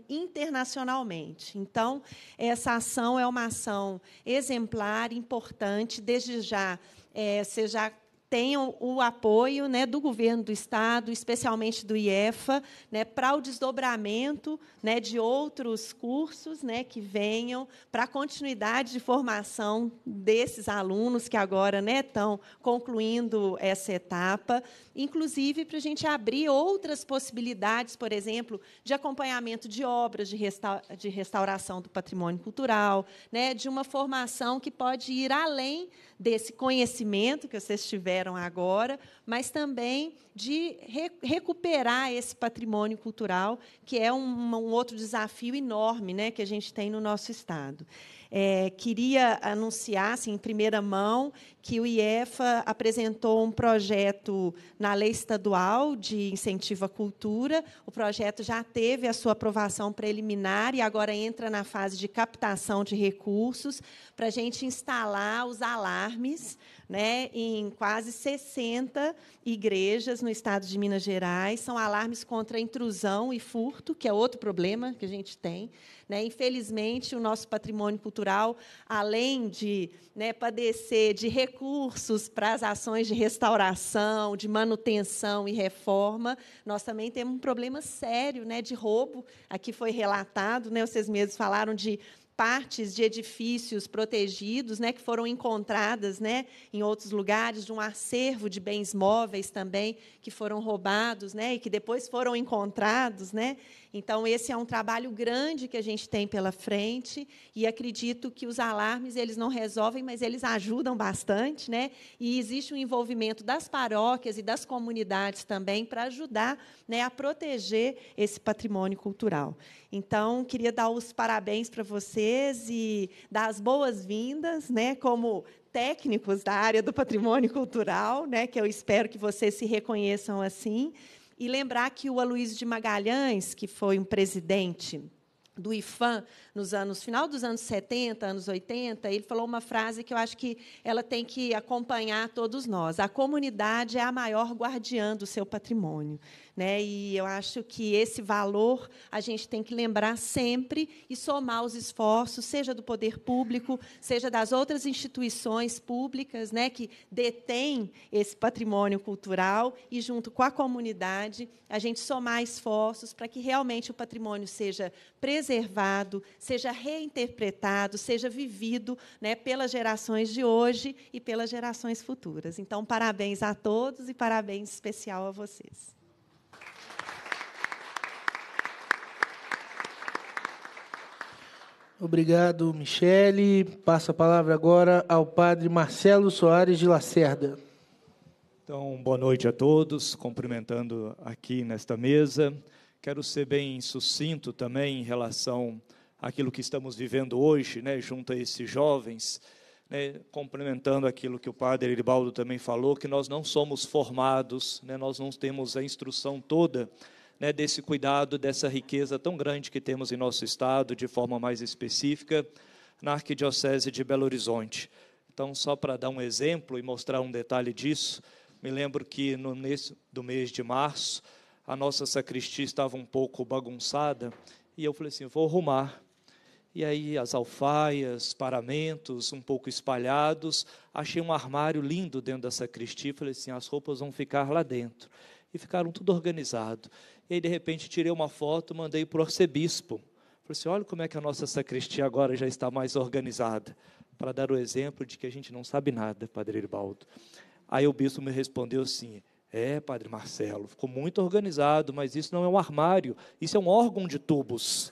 internacionalmente. Então, essa ação é uma ação exemplar, importante. Desde já, é, você já tenham o apoio né, do governo do Estado, especialmente do IEFA, né, para o desdobramento né, de outros cursos né, que venham, para a continuidade de formação desses alunos que agora né, estão concluindo essa etapa, inclusive para a gente abrir outras possibilidades, por exemplo, de acompanhamento de obras de, resta de restauração do patrimônio cultural, né, de uma formação que pode ir além desse conhecimento que vocês tiveram fizeram agora, mas também de re recuperar esse patrimônio cultural, que é um, um, outro desafio enorme né, que a gente tem no nosso Estado. É, queria anunciar, assim, em primeira mão, que o IEFA apresentou um projeto na Lei Estadual de Incentivo à Cultura. O projeto já teve a sua aprovação preliminar e agora entra na fase de captação de recursos para a gente instalar os alarmes né, em quase 60 igrejas no estado de Minas Gerais. São alarmes contra intrusão e furto, que é outro problema que a gente tem. Né? Infelizmente, o nosso patrimônio cultural, além de né, padecer de recursos para as ações de restauração, de manutenção e reforma, nós também temos um problema sério né, de roubo. Aqui foi relatado, né, vocês mesmos falaram de partes de edifícios protegidos, né, que foram encontradas, né, em outros lugares, de um acervo de bens móveis também que foram roubados, né, e que depois foram encontrados, né? Então, esse é um trabalho grande que a gente tem pela frente e acredito que os alarmes eles não resolvem, mas eles ajudam bastante, né? E existe um envolvimento das paróquias e das comunidades também para ajudar né, a proteger esse patrimônio cultural. Então, queria dar os parabéns para vocês e dar as boas-vindas, né? Como técnicos da área do patrimônio cultural, né, que eu espero que vocês se reconheçam assim, e lembrar que o Aloysio de Magalhães, que foi um presidente do IFAM nos anos final dos anos 70, anos 80, ele falou uma frase que eu acho que ela tem que acompanhar todos nós. A comunidade é a maior guardiã do seu patrimônio. Né? E eu acho que esse valor a gente tem que lembrar sempre e somar os esforços, seja do poder público, seja das outras instituições públicas né, que detêm esse patrimônio cultural, e junto com a comunidade, a gente somar esforços para que realmente o patrimônio seja preservado, seja reinterpretado, seja vivido né, pelas gerações de hoje e pelas gerações futuras. Então, parabéns a todos e parabéns especial a vocês. Obrigado, Michele. Passo a palavra agora ao padre Marcelo Soares de Lacerda. Então, boa noite a todos, cumprimentando aqui nesta mesa. Quero ser bem sucinto também em relação àquilo que estamos vivendo hoje, né, junto a esses jovens, né, complementando aquilo que o padre Eribaldo também falou, que nós não somos formados, né, nós não temos a instrução toda né, desse cuidado, dessa riqueza tão grande que temos em nosso estado, de forma mais específica, na Arquidiocese de Belo Horizonte. Então, só para dar um exemplo e mostrar um detalhe disso, me lembro que no mês do mês de março, a nossa sacristia estava um pouco bagunçada, e eu falei assim, vou arrumar. E aí as alfaias, paramentos, um pouco espalhados, achei um armário lindo dentro da sacristia, falei assim, as roupas vão ficar lá dentro. E ficaram tudo organizado. E aí, de repente, tirei uma foto, mandei para o arcebispo. Falei assim: olha como é que a nossa sacristia agora já está mais organizada. Para dar o exemplo de que a gente não sabe nada, Padre Irbaldo. Aí o bispo me respondeu assim: é, Padre Marcelo, ficou muito organizado, mas isso não é um armário, isso é um órgão de tubos.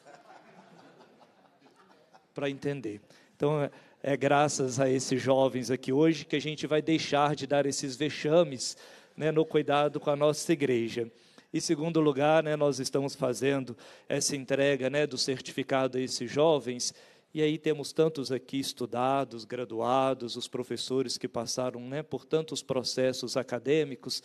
para entender. Então, é, é graças a esses jovens aqui hoje que a gente vai deixar de dar esses vexames né, no cuidado com a nossa igreja. E segundo lugar, né, nós estamos fazendo essa entrega né, do certificado a esses jovens. E aí temos tantos aqui estudados, graduados, os professores que passaram né, por tantos processos acadêmicos.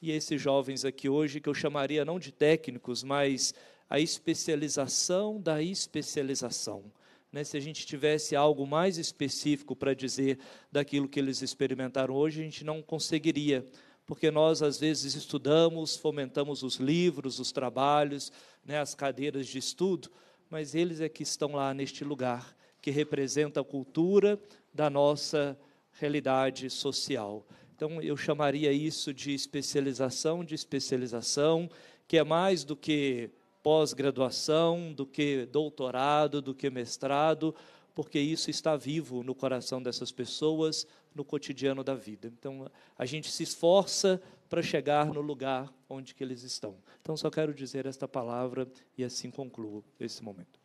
E esses jovens aqui hoje, que eu chamaria não de técnicos, mas a especialização da especialização. Né, se a gente tivesse algo mais específico para dizer daquilo que eles experimentaram hoje, a gente não conseguiria porque nós às vezes estudamos, fomentamos os livros, os trabalhos, né, as cadeiras de estudo, mas eles é que estão lá neste lugar que representa a cultura da nossa realidade social. Então eu chamaria isso de especialização, de especialização, que é mais do que pós-graduação, do que doutorado, do que mestrado, porque isso está vivo no coração dessas pessoas, no cotidiano da vida. Então, a gente se esforça para chegar no lugar onde que eles estão. Então, só quero dizer esta palavra e assim concluo esse momento.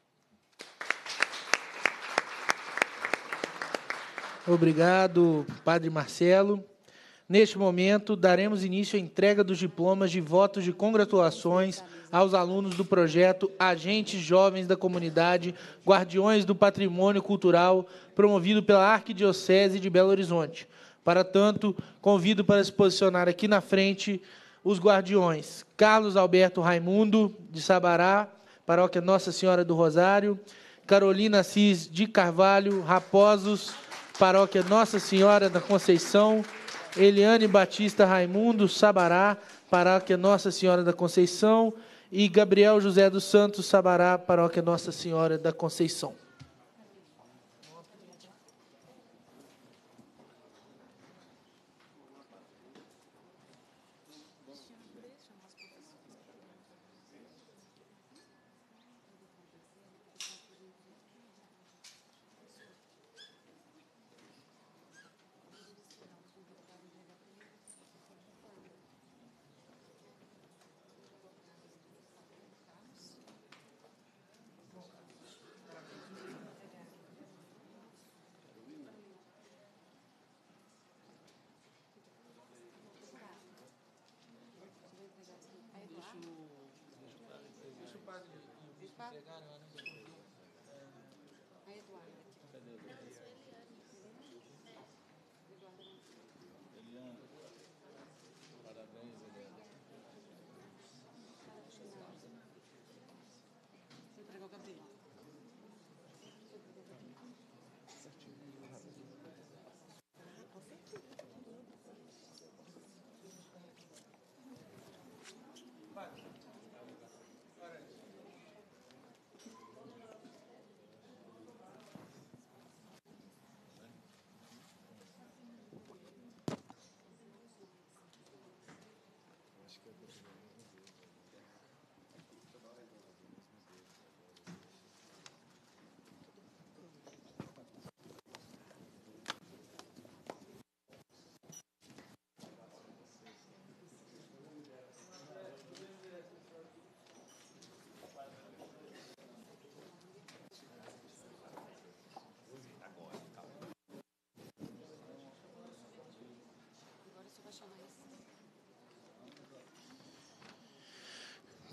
Obrigado, Padre Marcelo. Neste momento, daremos início à entrega dos diplomas de votos de congratulações aos alunos do projeto Agentes Jovens da Comunidade, Guardiões do Patrimônio Cultural, promovido pela Arquidiocese de Belo Horizonte. Para tanto, convido para se posicionar aqui na frente os guardiões Carlos Alberto Raimundo, de Sabará, paróquia Nossa Senhora do Rosário, Carolina Assis de Carvalho, Raposos, paróquia Nossa Senhora da Conceição, Eliane Batista Raimundo, Sabará, paróquia Nossa Senhora da Conceição, e Gabriel José dos Santos Sabará, paróquia Nossa Senhora da Conceição. tá? A Eduarda. Cadê a Eduarda? Eliana. Parabéns, Eliana. Você entregou o cabelo?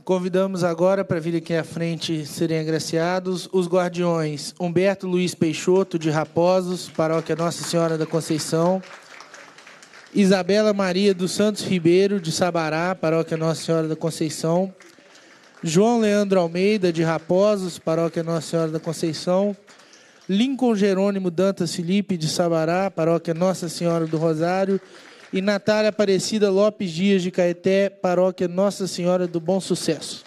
Convidamos agora para vir aqui à frente serem agraciados os guardiões Humberto Luiz Peixoto, de Raposos, paróquia Nossa Senhora da Conceição. Isabela Maria dos Santos Ribeiro, de Sabará, paróquia Nossa Senhora da Conceição. João Leandro Almeida, de Raposos, paróquia Nossa Senhora da Conceição. Lincoln Jerônimo Dantas Felipe, de Sabará, paróquia Nossa Senhora do Rosário e Natália Aparecida Lopes Dias de Caeté, paróquia Nossa Senhora do Bom Sucesso.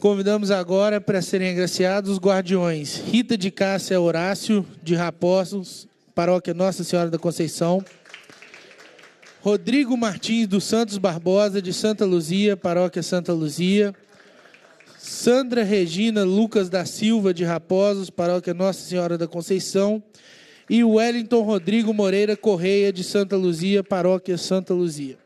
Convidamos agora para serem agraciados os guardiões Rita de Cássia Horácio, de Raposos, paróquia Nossa Senhora da Conceição. Rodrigo Martins dos Santos Barbosa, de Santa Luzia, paróquia Santa Luzia. Sandra Regina Lucas da Silva, de Raposos, paróquia Nossa Senhora da Conceição. E Wellington Rodrigo Moreira Correia, de Santa Luzia, paróquia Santa Luzia.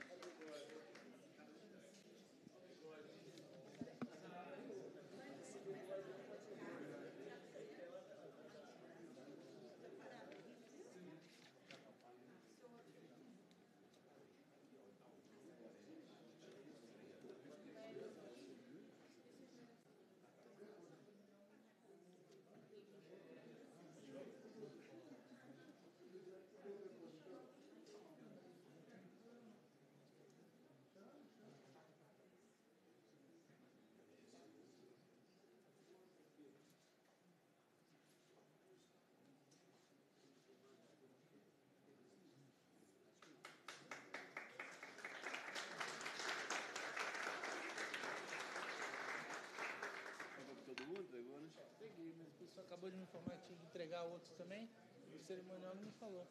acabou de me informar que tinha que entregar outros também. O cerimonial não me falou.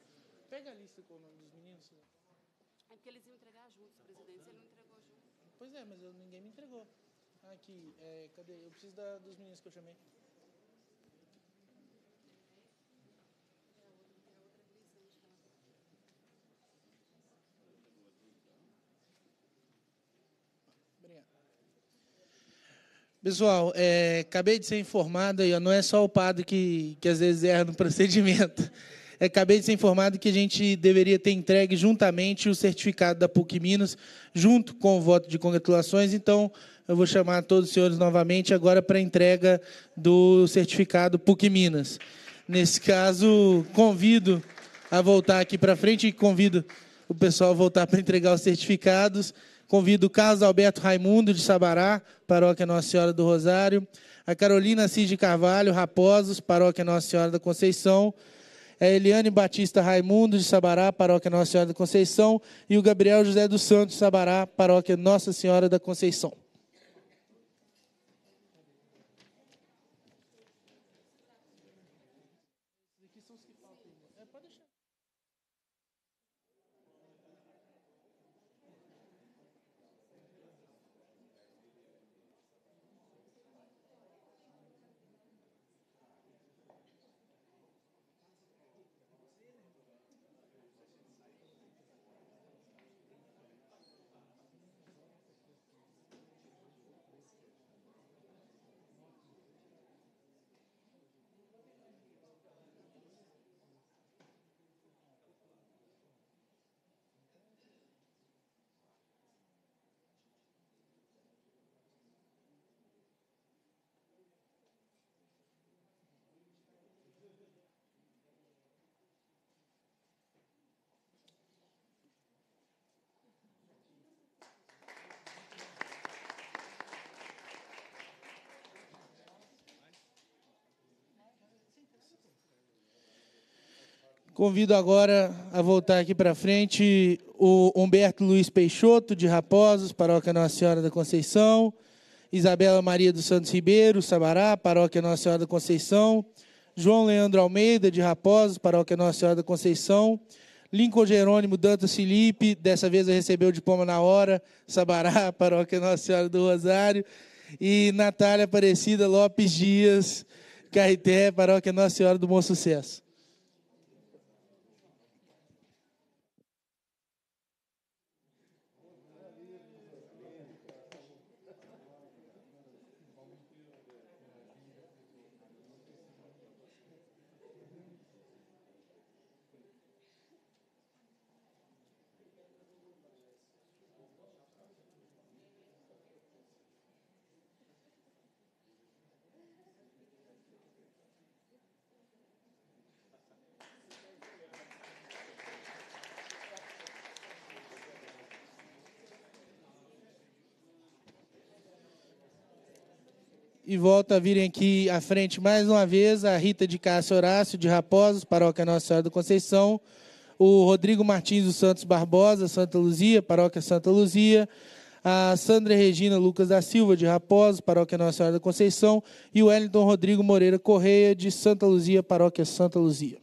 Pega a lista com o nome dos meninos. É porque eles iam entregar juntos, presidente. Ele não entregou junto. Pois é, mas eu, ninguém me entregou. Aqui, é, cadê? Eu preciso da, dos meninos que eu chamei. Pessoal, é, acabei de ser informado, e não é só o padre que, que às vezes erra no procedimento. É, acabei de ser informado que a gente deveria ter entregue juntamente o certificado da PUC Minas, junto com o voto de congratulações. Então, eu vou chamar todos os senhores novamente agora para a entrega do certificado PUC Minas. Nesse caso, convido a voltar aqui para frente e convido o pessoal a voltar para entregar os certificados. Convido o Carlos Alberto Raimundo de Sabará, paróquia Nossa Senhora do Rosário. A Carolina Cis de Carvalho, Raposos, paróquia Nossa Senhora da Conceição. A Eliane Batista Raimundo de Sabará, paróquia Nossa Senhora da Conceição. E o Gabriel José dos Santos, Sabará, paróquia Nossa Senhora da Conceição. Convido agora a voltar aqui para frente o Humberto Luiz Peixoto, de Raposos, paróquia Nossa Senhora da Conceição, Isabela Maria dos Santos Ribeiro, Sabará, paróquia Nossa Senhora da Conceição, João Leandro Almeida, de Raposos, paróquia Nossa Senhora da Conceição, Lincoln Jerônimo Dantas Felipe, dessa vez recebeu o diploma na hora, Sabará, paróquia Nossa Senhora do Rosário, e Natália Aparecida Lopes Dias, Carreté, paróquia Nossa Senhora do Bom Sucesso. e volto a virem aqui à frente mais uma vez a Rita de Cássio Horácio, de Raposos, paróquia Nossa Senhora do Conceição, o Rodrigo Martins dos Santos Barbosa, Santa Luzia, paróquia Santa Luzia, a Sandra Regina Lucas da Silva, de Raposos, paróquia Nossa Senhora da Conceição, e o Wellington Rodrigo Moreira Correia, de Santa Luzia, paróquia Santa Luzia.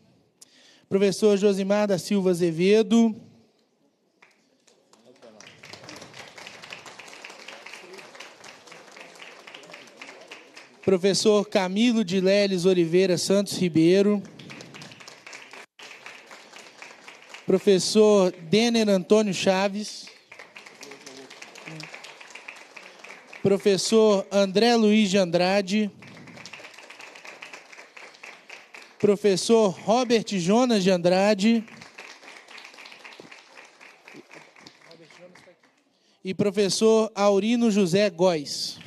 professor Josimar da Silva Azevedo. Professor Camilo de Leles Oliveira Santos Ribeiro. Professor Denner Antônio Chaves. Professor André Luiz de Andrade professor Robert Jonas de Andrade. E professor Aurino José Góes.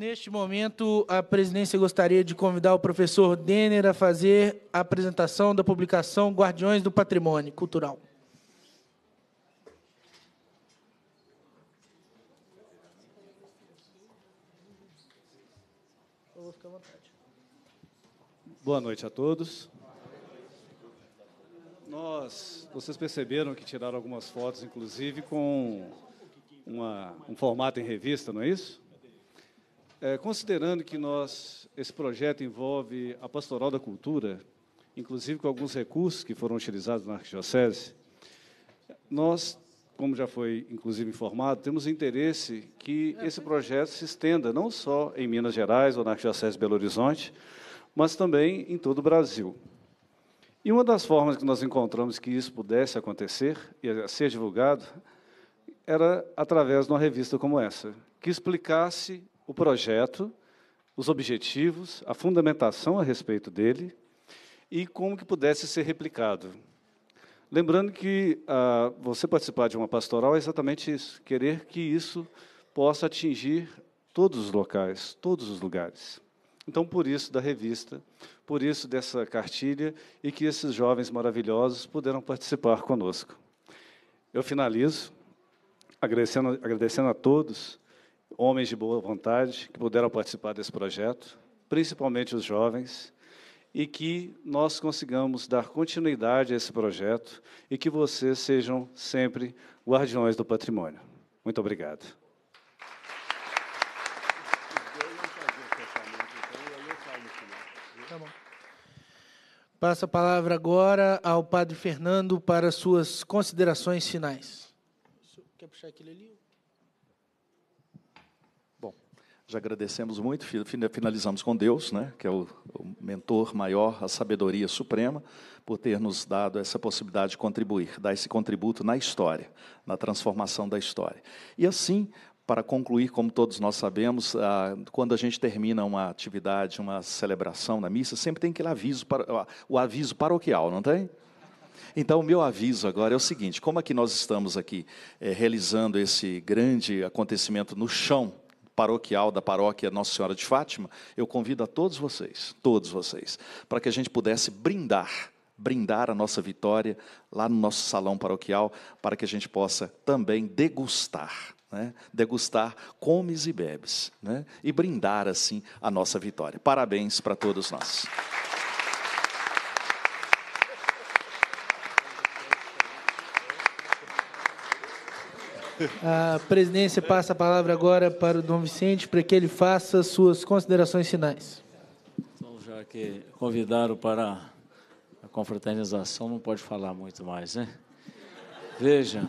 Neste momento, a presidência gostaria de convidar o professor Denner a fazer a apresentação da publicação Guardiões do Patrimônio Cultural. Boa noite a todos. Nós, vocês perceberam que tiraram algumas fotos, inclusive com uma, um formato em revista, não é isso? É, considerando que nós esse projeto envolve a Pastoral da Cultura, inclusive com alguns recursos que foram utilizados na Arquidiocese, nós, como já foi inclusive informado, temos interesse que esse projeto se estenda não só em Minas Gerais ou na Arquidiocese de Belo Horizonte, mas também em todo o Brasil. E uma das formas que nós encontramos que isso pudesse acontecer e ser divulgado era através de uma revista como essa, que explicasse o projeto, os objetivos, a fundamentação a respeito dele e como que pudesse ser replicado. Lembrando que ah, você participar de uma pastoral é exatamente isso, querer que isso possa atingir todos os locais, todos os lugares. Então, por isso da revista, por isso dessa cartilha e que esses jovens maravilhosos puderam participar conosco. Eu finalizo agradecendo, agradecendo a todos homens de boa vontade que puderam participar desse projeto, principalmente os jovens, e que nós consigamos dar continuidade a esse projeto e que vocês sejam sempre guardiões do patrimônio. Muito obrigado. Tá Passa a palavra agora ao Padre Fernando para suas considerações finais. Quer puxar aquele ali? Já agradecemos muito, finalizamos com Deus, né, que é o, o mentor maior, a sabedoria suprema, por ter nos dado essa possibilidade de contribuir, dar esse contributo na história, na transformação da história. E assim, para concluir, como todos nós sabemos, ah, quando a gente termina uma atividade, uma celebração na missa, sempre tem aquele aviso para, o aviso paroquial, não tem? Então, o meu aviso agora é o seguinte: como é que nós estamos aqui é, realizando esse grande acontecimento no chão paroquial da paróquia Nossa Senhora de Fátima, eu convido a todos vocês, todos vocês, para que a gente pudesse brindar, brindar a nossa vitória lá no nosso salão paroquial, para que a gente possa também degustar, né? degustar comes e bebes, né? e brindar assim a nossa vitória. Parabéns para todos nós. A presidência passa a palavra agora para o Dom Vicente para que ele faça suas considerações finais. Então, já que convidaram para a confraternização, não pode falar muito mais, né? Veja,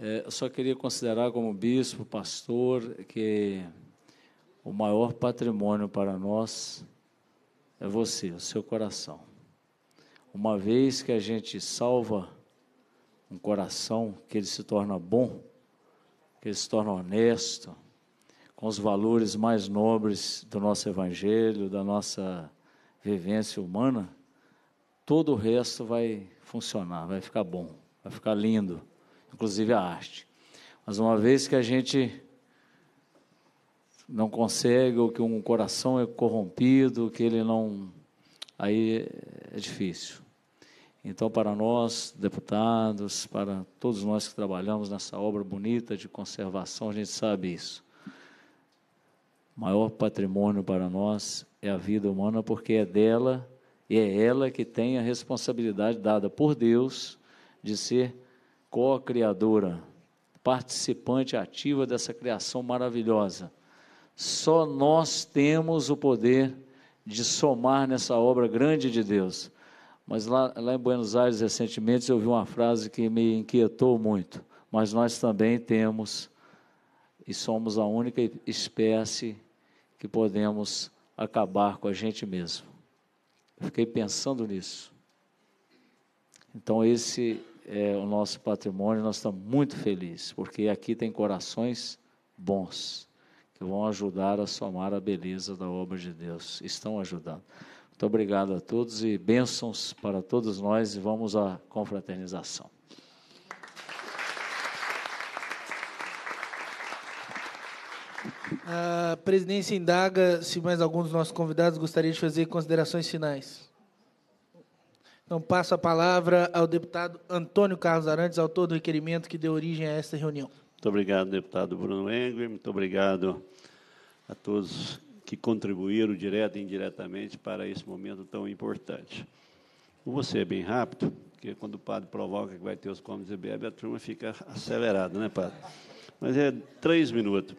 é, eu só queria considerar como bispo, pastor, que o maior patrimônio para nós é você, o seu coração. Uma vez que a gente salva um coração, que ele se torna bom, que ele se torna honesto, com os valores mais nobres do nosso evangelho, da nossa vivência humana, todo o resto vai funcionar, vai ficar bom, vai ficar lindo, inclusive a arte. Mas uma vez que a gente não consegue, ou que um coração é corrompido, que ele não. Aí é difícil. Então, para nós, deputados, para todos nós que trabalhamos nessa obra bonita de conservação, a gente sabe isso. O maior patrimônio para nós é a vida humana, porque é dela e é ela que tem a responsabilidade dada por Deus de ser co-criadora, participante ativa dessa criação maravilhosa. Só nós temos o poder de somar nessa obra grande de Deus mas lá, lá em Buenos Aires, recentemente, eu ouvi uma frase que me inquietou muito. Mas nós também temos e somos a única espécie que podemos acabar com a gente mesmo. Eu fiquei pensando nisso. Então, esse é o nosso patrimônio, nós estamos muito felizes, porque aqui tem corações bons, que vão ajudar a somar a beleza da obra de Deus, estão ajudando. Muito obrigado a todos e bênçãos para todos nós e vamos à confraternização. A presidência indaga se mais algum dos nossos convidados gostaria de fazer considerações finais. Então, passo a palavra ao deputado Antônio Carlos Arantes, autor do requerimento que deu origem a esta reunião. Muito obrigado, deputado Bruno Engler. Muito obrigado a todos que contribuíram direta e indiretamente para esse momento tão importante. Você é bem rápido, porque quando o padre provoca que vai ter os comes e bebe, a turma fica acelerada, né, padre? Mas é três minutos.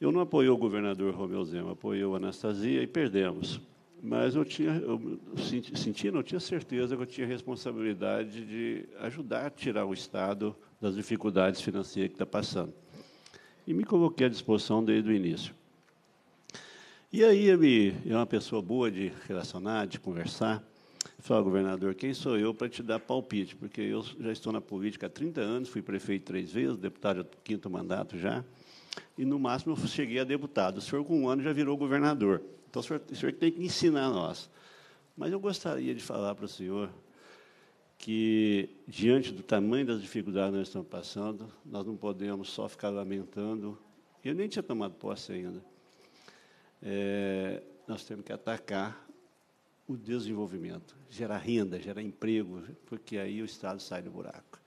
Eu não apoiei o governador Romeu Zema, apoiei o Anastasia e perdemos. Mas eu tinha, eu senti, não eu tinha certeza que eu tinha responsabilidade de ajudar a tirar o Estado das dificuldades financeiras que está passando. E me coloquei à disposição desde o início. E aí ele é uma pessoa boa de relacionar, de conversar. Falou, governador, quem sou eu para te dar palpite? Porque eu já estou na política há 30 anos, fui prefeito três vezes, deputado quinto mandato já, e no máximo eu cheguei a deputado. O senhor, com um ano, já virou governador. Então, o senhor, o senhor tem que ensinar nós. Mas eu gostaria de falar para o senhor que, diante do tamanho das dificuldades que nós estamos passando, nós não podemos só ficar lamentando. Eu nem tinha tomado posse ainda é, nós temos que atacar o desenvolvimento, gerar renda, gerar emprego, porque aí o Estado sai do buraco.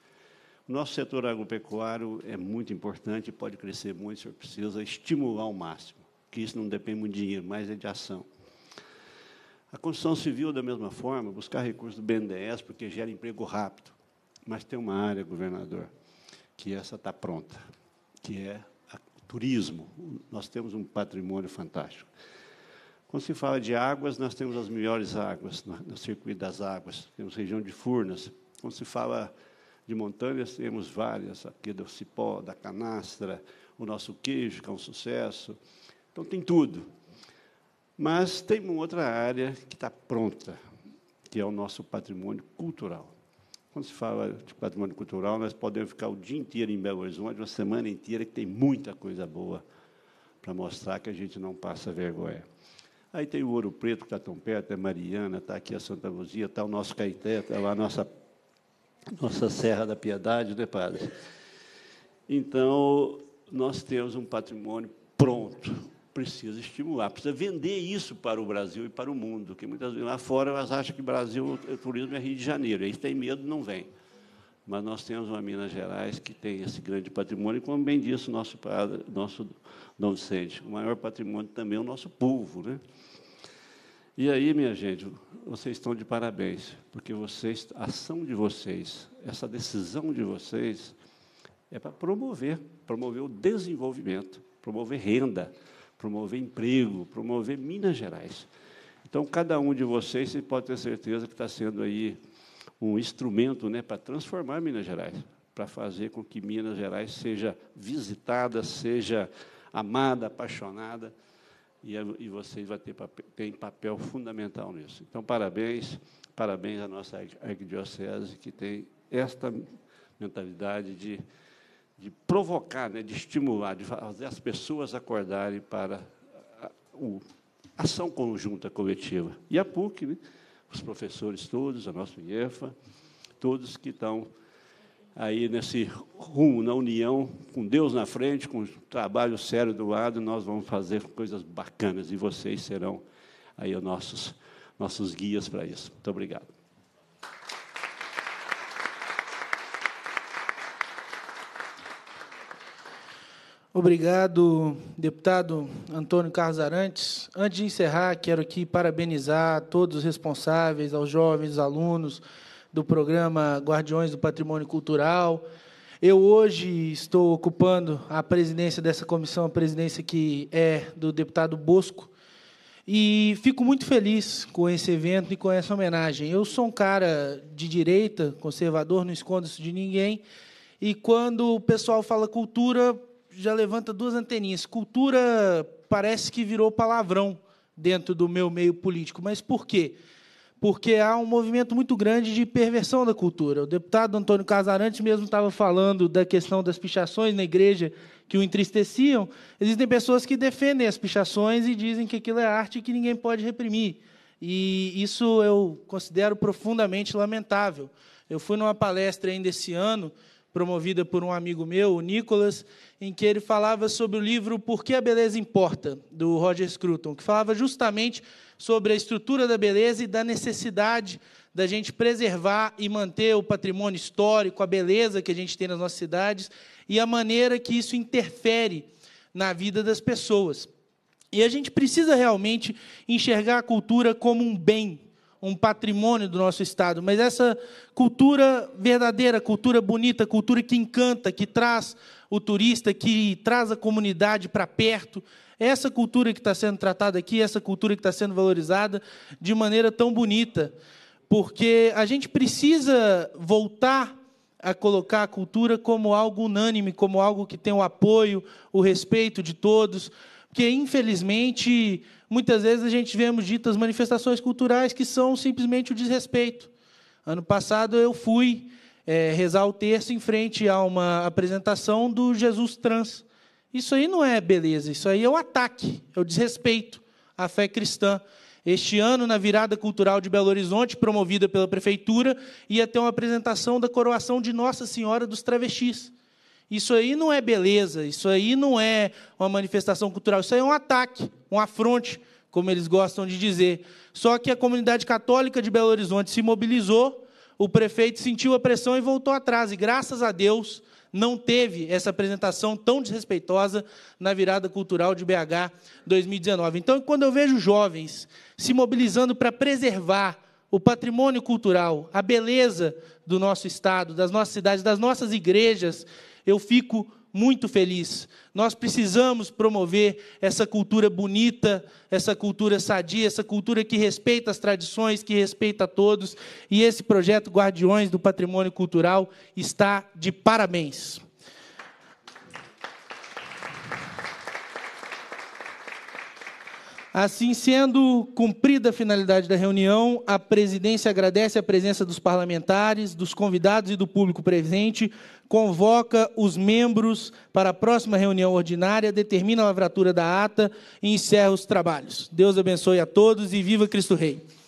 O nosso setor agropecuário é muito importante, pode crescer muito, o senhor precisa estimular ao máximo, que isso não depende muito de dinheiro, mas é de ação. A construção civil, da mesma forma, buscar recursos do BNDES, porque gera emprego rápido. Mas tem uma área, governador, que essa está pronta, que é turismo. Nós temos um patrimônio fantástico. Quando se fala de águas, nós temos as melhores águas, no, circuito das águas, temos região de Furnas. Quando se fala de montanhas, temos várias, aqui do Cipó, da Canastra, o nosso queijo, que é um sucesso. Então, tem tudo. Mas tem uma outra área que está pronta, que é o nosso patrimônio cultural. Quando se fala de patrimônio cultural, nós podemos ficar o dia inteiro em Belo Horizonte, uma semana inteira, que tem muita coisa boa para mostrar que a gente não passa vergonha. Aí tem o Ouro Preto, que está tão perto, é Mariana, está aqui a Santa Luzia, está o nosso Caeté, está lá a nossa, nossa Serra da Piedade, né, padre? Então, nós temos um patrimônio pronto, precisa estimular, precisa vender isso para o Brasil e para o mundo, porque muitas vezes lá fora elas acham que Brasil, o eh, turismo é Rio de Janeiro, eles têm medo, não vêm. Mas nós temos uma Minas Gerais que tem esse grande patrimônio, e como bem disse o nosso padre, nosso Dom Vicente, o maior patrimônio também é o nosso povo, né? E aí, minha gente, vocês estão de parabéns, porque vocês, a ação de vocês, essa decisão de vocês é para promover, promover o desenvolvimento, promover renda, promover emprego, promover Minas Gerais. Então, cada um de vocês, você pode ter certeza que está sendo aí um instrumento né, para transformar Minas Gerais, para fazer com que Minas Gerais seja visitada, seja amada, apaixonada, e, e vocês vão ter papel, têm papel fundamental nisso. Então, parabéns, parabéns à nossa arquidiocese, que tem esta mentalidade de de provocar, né, de estimular, de fazer as pessoas acordarem para a, a ação conjunta coletiva. E a PUC, né, os professores todos, a nossa IEFA, todos que estão aí nesse rumo, na união, com Deus na frente, com trabalho sério do lado, nós vamos fazer coisas bacanas e vocês serão aí os nossos, nossos guias para isso. Muito obrigado. Obrigado, deputado Antônio Carlos Arantes. Antes de encerrar, quero aqui parabenizar todos os responsáveis, aos jovens alunos do programa Guardiões do Patrimônio Cultural. Eu hoje estou ocupando a presidência dessa comissão, a presidência que é do deputado Bosco, e fico muito feliz com esse evento e com essa homenagem. Eu sou um cara de direita, conservador, não escondo isso de ninguém, e quando o pessoal fala cultura, já levanta duas anteninhas. Cultura parece que virou palavrão dentro do meu meio político, mas por quê? Porque há um movimento muito grande de perversão da cultura. O deputado Antônio casarante mesmo estava falando da questão das pichações na igreja que o entristeciam. Existem pessoas que defendem as pichações e dizem que aquilo é arte e que ninguém pode reprimir. E isso eu considero profundamente lamentável. Eu fui numa palestra ainda esse ano promovida por um amigo meu, o Nicolas, em que ele falava sobre o livro Por que a Beleza Importa, do Roger Scruton, que falava justamente sobre a estrutura da beleza e da necessidade da gente preservar e manter o patrimônio histórico, a beleza que a gente tem nas nossas cidades e a maneira que isso interfere na vida das pessoas. E a gente precisa realmente enxergar a cultura como um bem um patrimônio do nosso Estado, mas essa cultura verdadeira, cultura bonita, cultura que encanta, que traz o turista, que traz a comunidade para perto, essa cultura que está sendo tratada aqui, essa cultura que está sendo valorizada de maneira tão bonita, porque a gente precisa voltar a colocar a cultura como algo unânime, como algo que tem o apoio, o respeito de todos, porque infelizmente Muitas vezes a gente vemos ditas manifestações culturais que são simplesmente o desrespeito. Ano passado eu fui é, rezar o terço em frente a uma apresentação do Jesus trans. Isso aí não é beleza, isso aí é um ataque, é o um desrespeito à fé cristã. Este ano, na virada cultural de Belo Horizonte, promovida pela prefeitura, ia ter uma apresentação da coroação de Nossa Senhora dos Travestis. Isso aí não é beleza, isso aí não é uma manifestação cultural, isso aí é um ataque, um afronte, como eles gostam de dizer. Só que a comunidade católica de Belo Horizonte se mobilizou, o prefeito sentiu a pressão e voltou atrás. E graças a Deus não teve essa apresentação tão desrespeitosa na virada cultural de BH 2019. Então, quando eu vejo jovens se mobilizando para preservar o patrimônio cultural, a beleza do nosso estado, das nossas cidades, das nossas igrejas, eu fico muito feliz. Nós precisamos promover essa cultura bonita, essa cultura sadia, essa cultura que respeita as tradições, que respeita a todos. E esse projeto Guardiões do Patrimônio Cultural está de parabéns. Assim sendo cumprida a finalidade da reunião, a presidência agradece a presença dos parlamentares, dos convidados e do público presente, convoca os membros para a próxima reunião ordinária, determina a lavratura da ata e encerra os trabalhos. Deus abençoe a todos e viva Cristo Rei.